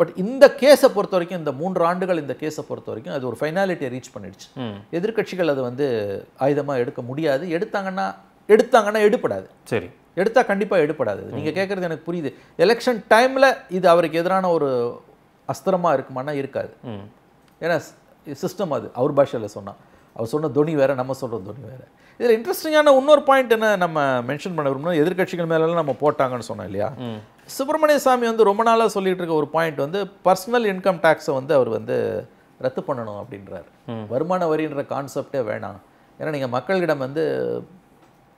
பட் இந்த கேஸை பொறுத்த வரைக்கும் இந்த மூன்று ஆண்டுகள் இந்த கேஸை பொறுத்த வரைக்கும் அது ஒரு ஃபைனாலிட்டியை ரீச் பண்ணிடுச்சு எதிர்கட்சிகள் அதை வந்து ஆயுதமாக எடுக்க முடியாது எடுத்தாங்கன்னா எடுத்தாங்கன்னா எடுப்படாது சரி எடுத்தால் கண்டிப்பாக எடுப்படாது நீங்கள் கேட்குறது எனக்கு புரியுது எலெக்ஷன் டைமில் இது அவருக்கு எதிரான ஒரு அஸ்திரமாக இருக்குமானா இருக்காது ஏன்னா சிஸ்டம் அது அவர் பாஷையில் சொன்னான் அவர் சொன்ன துணி வேறு நம்ம சொல்கிற துணி வேறு இதில் இன்ட்ரெஸ்டிங்கான இன்னொரு பாயிண்ட் என்ன நம்ம மென்ஷன் பண்ண விரும்பணும் எதிர்கட்சிகள் மேலெல்லாம் நம்ம போட்டாங்கன்னு சொன்னோம் இல்லையா சுப்பிரமணிய சாமி வந்து ரொம்ப நாளாக சொல்லிகிட்டு இருக்க ஒரு பாயிண்ட் வந்து பர்சனல் இன்கம் டேக்ஸை வந்து அவர் வந்து ரத்து பண்ணணும் அப்படின்றார் வருமான வரின்ற கான்செப்டே வேணாம் ஏன்னா நீங்கள் மக்களிடம் வந்து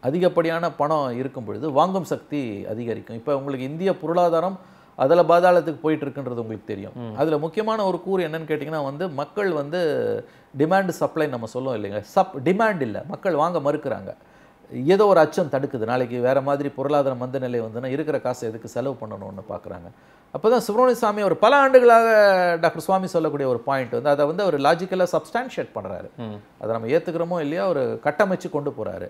அதிகப்படியான பணம் இருக்கும் பொழுது வாங்கும் சக்தி அதிகரிக்கும் இப்போ உங்களுக்கு இந்திய பொருளாதாரம் அதில் பாதாளத்துக்கு போயிட்டுருக்குன்றது உங்களுக்கு தெரியும் அதில் முக்கியமான ஒரு கூறு என்னன்னு கேட்டிங்கன்னா வந்து மக்கள் வந்து டிமாண்டு சப்ளை நம்ம சொல்லுவோம் இல்லைங்க சப் டிமாண்ட் இல்லை மக்கள் வாங்க மறுக்கிறாங்க ஏதோ ஒரு அச்சம் தடுக்குது நாளைக்கு வேறு மாதிரி பொருளாதார மந்த நிலை வந்துன்னா இருக்கிற காசை எதுக்கு செலவு பண்ணணும்னு பார்க்குறாங்க அப்போ தான் சுப்ரமணிய ஒரு பல ஆண்டுகளாக டாக்டர் சுவாமி சொல்லக்கூடிய ஒரு பாயிண்ட் வந்து அதை வந்து அவர் லாஜிக்கலாக சப்ஸ்டான்ஷியேட் பண்ணுறாரு அதை நம்ம ஏற்றுக்கிறோமோ இல்லையா ஒரு கட்டமைச்சு கொண்டு போகிறாரு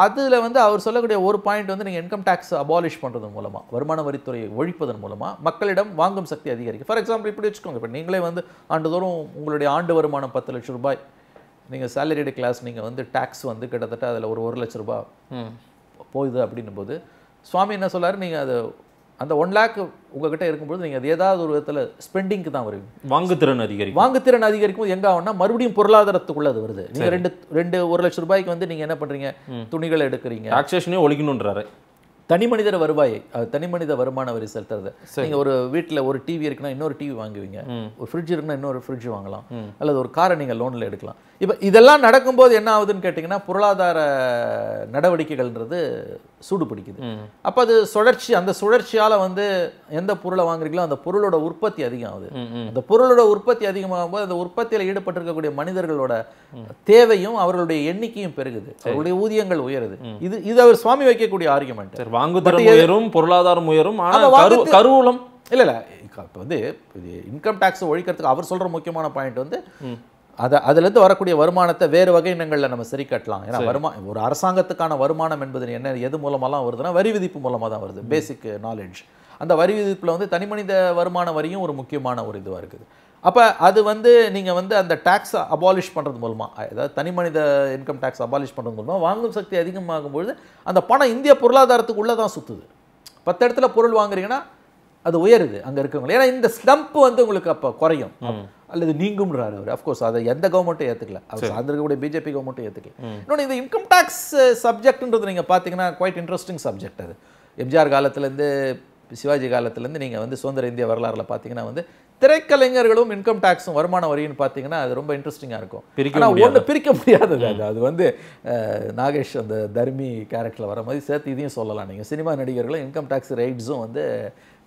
அதில் வந்து அவர் சொல்லக்கூடிய ஒரு பாயிண்ட் வந்து நீங்கள் இன்கம் டேக்ஸ் அபாலிஷ் பண்ணுறது மூலமாக வருமான வரித்துறையை ஒழிப்பதன் மூலமாக மக்களிடம் வாங்கும் சக்தி அதிகரிக்கும் ஃபார் எக்ஸாம்பிள் இப்படி வச்சுக்கோங்க இப்போ நீங்களே வந்து ஆண்டுதோறும் உங்களுடைய ஆண்டு வருமானம் பத்து லட்ச ரூபாய் நீங்கள் சேலரிடு கிளாஸ் நீங்கள் வந்து டேக்ஸ் வந்து கிட்டத்தட்ட அதில் ஒரு ஒரு லட்ச ரூபாய் போகுது அப்படின்னும் போது சுவாமி என்ன சொல்லார் நீங்கள் அதை அந்த ஒன் லேக் உங்ககிட்ட இருக்கும்போது நீங்கள் ஏதாவது ஒரு விதத்தில் ஸ்பெண்டிங்க்கு தான் வருவீங்க வாங்குத்திறன் அதிகரிக்கும் வாங்குத்திறன் அதிகரிக்கும் போது எங்கே ஆகும்னா மறுபடியும் பொருளாதாரத்துக்குள்ள அது வருது நீங்கள் ரெண்டு ரெண்டு ஒரு லட்ச ரூபாய்க்கு வந்து நீங்கள் என்ன பண்ணுறீங்க துணிகளை எடுக்கிறீங்க டாக்ஸேஷனே ஒழிக்கணுன்றாரு தனி மனிதர் வருவாய் தனி மனித வருமான வரி செலுத்துறது நீங்க ஒரு வீட்டில் ஒரு டிவி இருக்குன்னா இன்னொரு டிவி வாங்குவீங்க ஒரு ஃப்ரிட்ஜ் இருக்குன்னா இன்னொரு ஃப்ரிட்ஜ் வாங்கலாம் அல்லது ஒரு காரை நீங்க லோன்ல எடுக்கலாம் இப்போ இதெல்லாம் நடக்கும்போது என்ன ஆகுதுன்னு கேட்டிங்கன்னா பொருளாதார நடவடிக்கைகள்ன்றது சூடு பிடிக்குது அப்போ அது சுழற்சி அந்த சுழற்சியால் வந்து எந்த பொருளை வாங்குறீங்களோ அந்த பொருளோட உற்பத்தி அதிகமாகுது அந்த பொருளோட உற்பத்தி அதிகமாகும் போது அந்த உற்பத்தியில் ஈடுபட்டிருக்கக்கூடிய மனிதர்களோட தேவையும் அவர்களுடைய எண்ணிக்கையும் பெருகுது அவருடைய ஊதியங்கள் உயருது இது இது அவர் சுவாமி வைக்கக்கூடிய ஆர்குமெண்ட் வாங்குதரம் உயரும் பொருளாதாரம் உயரும் ஆனால் கருவூலம் இல்லை இல்லை இப்போ வந்து இன்கம் டேக்ஸ் ஒழிக்கிறதுக்கு அவர் சொல்கிற முக்கியமான பாயிண்ட் வந்து அதை அதுலேருந்து வரக்கூடிய வருமானத்தை வேறு வகை இனங்களில் நம்ம சரி கட்டலாம் ஏன்னா வருமா ஒரு அரசாங்கத்துக்கான வருமானம் என்பது என்ன எது மூலமாகலாம் வருதுன்னா வரி விதிப்பு மூலமாக தான் வருது பேசிக் நாலேஜ் அந்த வரி விதிப்பில் வந்து தனிமனித வருமான வரியும் ஒரு முக்கியமான ஒரு இதுவாக இருக்குது அப்போ அது வந்து நீங்கள் வந்து அந்த டேக்ஸை அபாலிஷ் பண்ணுறது மூலமாக அதாவது தனி மனித இன்கம் டேக்ஸ் அபாலிஷ் பண்ணுறது மூலமாக வாங்கும் சக்தி அதிகமாகும் பொழுது அந்த பணம் இந்திய பொருளாதாரத்துக்கு உள்ளே தான் சுற்றுது பத்து இடத்துல பொருள் வாங்குறீங்கன்னா அது உயருது அங்கே இருக்கவங்க ஏன்னா இந்த ஸ்லம்ப் வந்து உங்களுக்கு அப்போ குறையும் அல்லது நீங்கும்ன்றாரு அவர் அஃப்கோர்ஸ் அதை எந்த கவர்மெண்ட்டும் ஏற்றுக்கல அவர் சார்ந்திருக்கக்கூடிய பிஜேபி கவர்மெண்ட்டும் ஏற்றுக்கல இன்னொன்று இந்த இன்கம் டேக்ஸ் சப்ஜெக்ட்ன்றது நீங்கள் பார்த்தீங்கன்னா குவைட் இன்ட்ரெஸ்டிங் சப்ஜெக்ட் அது எம்ஜிஆர் காலத்துலேருந்து சிவாஜி காலத்துலேருந்து நீங்கள் வந்து சுதந்திர இந்திய வரலாறில் பார்த்தீங்கன்னா வந்து திரைக்கலைஞர்களும் இன்கம் டேக்ஸும் வருமான வரின்னு பார்த்தீங்கன்னா அது ரொம்ப இன்ட்ரெஸ்டிங்காக இருக்கும் பிரிக்க ஒன்று பிரிக்க முடியாது அது அது வந்து நாகேஷ் அந்த தர்மி கேரக்டரில் வர மாதிரி சேர்த்து இதையும் சொல்லலாம் நீங்கள் சினிமா நடிகர்களும் இன்கம் டேக்ஸ் ரைட்ஸும் வந்து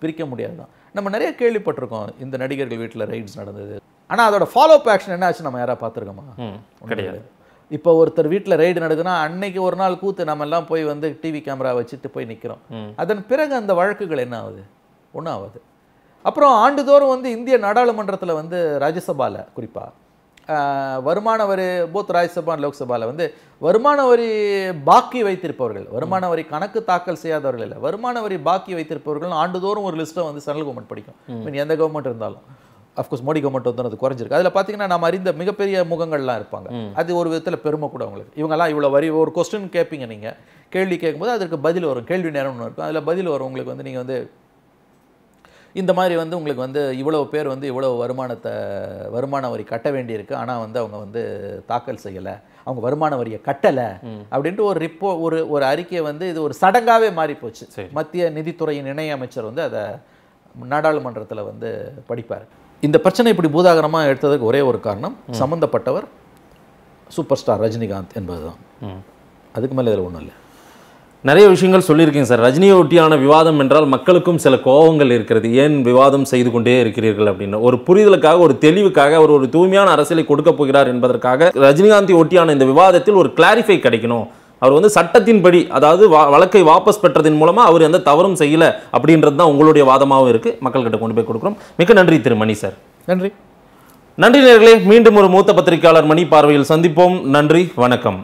பிரிக்க முடியாது தான் நம்ம நிறைய கேள்விப்பட்டிருக்கோம் இந்த நடிகர்கள் வீட்டில் ரைட்ஸ் நடந்தது ஆனால் அதோட ஃபாலோ அப் ஆக்ஷன் என்ன ஆச்சு நம்ம யாராவது பார்த்துருக்கோமா கிடையாது இப்போ ஒருத்தர் வீட்டில் ரைடு நடக்குதுன்னா அன்னைக்கு ஒரு நாள் கூத்து நம்ம எல்லாம் போய் வந்து டிவி கேமரா வச்சுட்டு போய் நிற்கிறோம் அதன் பிறகு அந்த வழக்குகள் என்ன ஆகுது ஒன்றும் ஆகுது அப்புறம் ஆண்டுதோறும் வந்து இந்திய நாடாளுமன்றத்தில் வந்து ராஜ்யசபாவில் குறிப்பாக வருமான வரி போத் ராஜ்யசபா லோக்சபாவில் வந்து வருமான வரி பாக்கி வைத்திருப்பவர்கள் வருமான வரி கணக்கு தாக்கல் செய்யாதவர்கள் இல்லை வருமான வரி பாக்கி வைத்திருப்பவர்கள் ஆண்டுதோறும் ஒரு லிஸ்ட்டை வந்து சென்ட்ரல் கவர்மெண்ட் படிக்கும் மீன் எந்த கவர்மெண்ட் இருந்தாலும் அஃப்கோர்ஸ் மோடி கவர்மெண்ட் வந்து அது குறைஞ்சிருக்கு அதில் பார்த்தீங்கன்னா நம்ம அறிந்த மிகப்பெரிய முகங்கள்லாம் இருப்பாங்க அது ஒரு விதத்தில் பெருமை கூட அவங்களுக்கு இவங்கெல்லாம் இவ்வளோ வரி ஒரு கொஸ்டின் கேட்பீங்க நீங்கள் கேள்வி கேட்கும்போது அதற்கு பதில் வரும் கேள்வி நேரம்னு இருக்கும் அதில் பதில் வரும் உங்களுக்கு வந்து நீங்கள் வந்து இந்த மாதிரி வந்து உங்களுக்கு வந்து இவ்வளோ பேர் வந்து இவ்வளோ வருமானத்தை வருமான வரி கட்ட வேண்டியிருக்கு ஆனால் வந்து அவங்க வந்து தாக்கல் செய்யலை அவங்க வருமான வரியை கட்டலை அப்படின்ட்டு ஒரு ரிப்போ ஒரு ஒரு அறிக்கையை வந்து இது ஒரு சடங்காகவே மாறி போச்சு மத்திய நிதித்துறையின் இணையமைச்சர் வந்து அதை நாடாளுமன்றத்தில் வந்து படிப்பார் இந்த பிரச்சனை இப்படி பூதாகரமாக எடுத்ததுக்கு ஒரே ஒரு காரணம் சம்மந்தப்பட்டவர் சூப்பர் ஸ்டார் ரஜினிகாந்த் என்பது தான் அதுக்கு மேலே இதில் ஒன்றும் இல்லை நிறைய விஷயங்கள் சொல்லியிருக்கீங்க சார் ரஜினியை ஒட்டியான விவாதம் என்றால் மக்களுக்கும் சில கோபங்கள் இருக்கிறது ஏன் விவாதம் செய்து கொண்டே இருக்கிறீர்கள் அப்படின்னு ஒரு புரிதலுக்காக ஒரு தெளிவுக்காக அவர் ஒரு தூய்மையான அரசியலை கொடுக்க போகிறார் என்பதற்காக ரஜினிகாந்தி ஒட்டியான இந்த விவாதத்தில் ஒரு கிளாரிஃபை கிடைக்கணும் அவர் வந்து சட்டத்தின்படி அதாவது வழக்கை வாபஸ் பெற்றதன் மூலமாக அவர் எந்த தவறும் செய்யலை அப்படின்றது தான் உங்களுடைய வாதமாகவும் இருக்குது மக்கள்கிட்ட கொண்டு போய் கொடுக்குறோம் மிக நன்றி திரு மணி சார் நன்றி நன்றி நேர்களே மீண்டும் ஒரு மூத்த பத்திரிகையாளர் மணி பார்வையில் சந்திப்போம் நன்றி வணக்கம்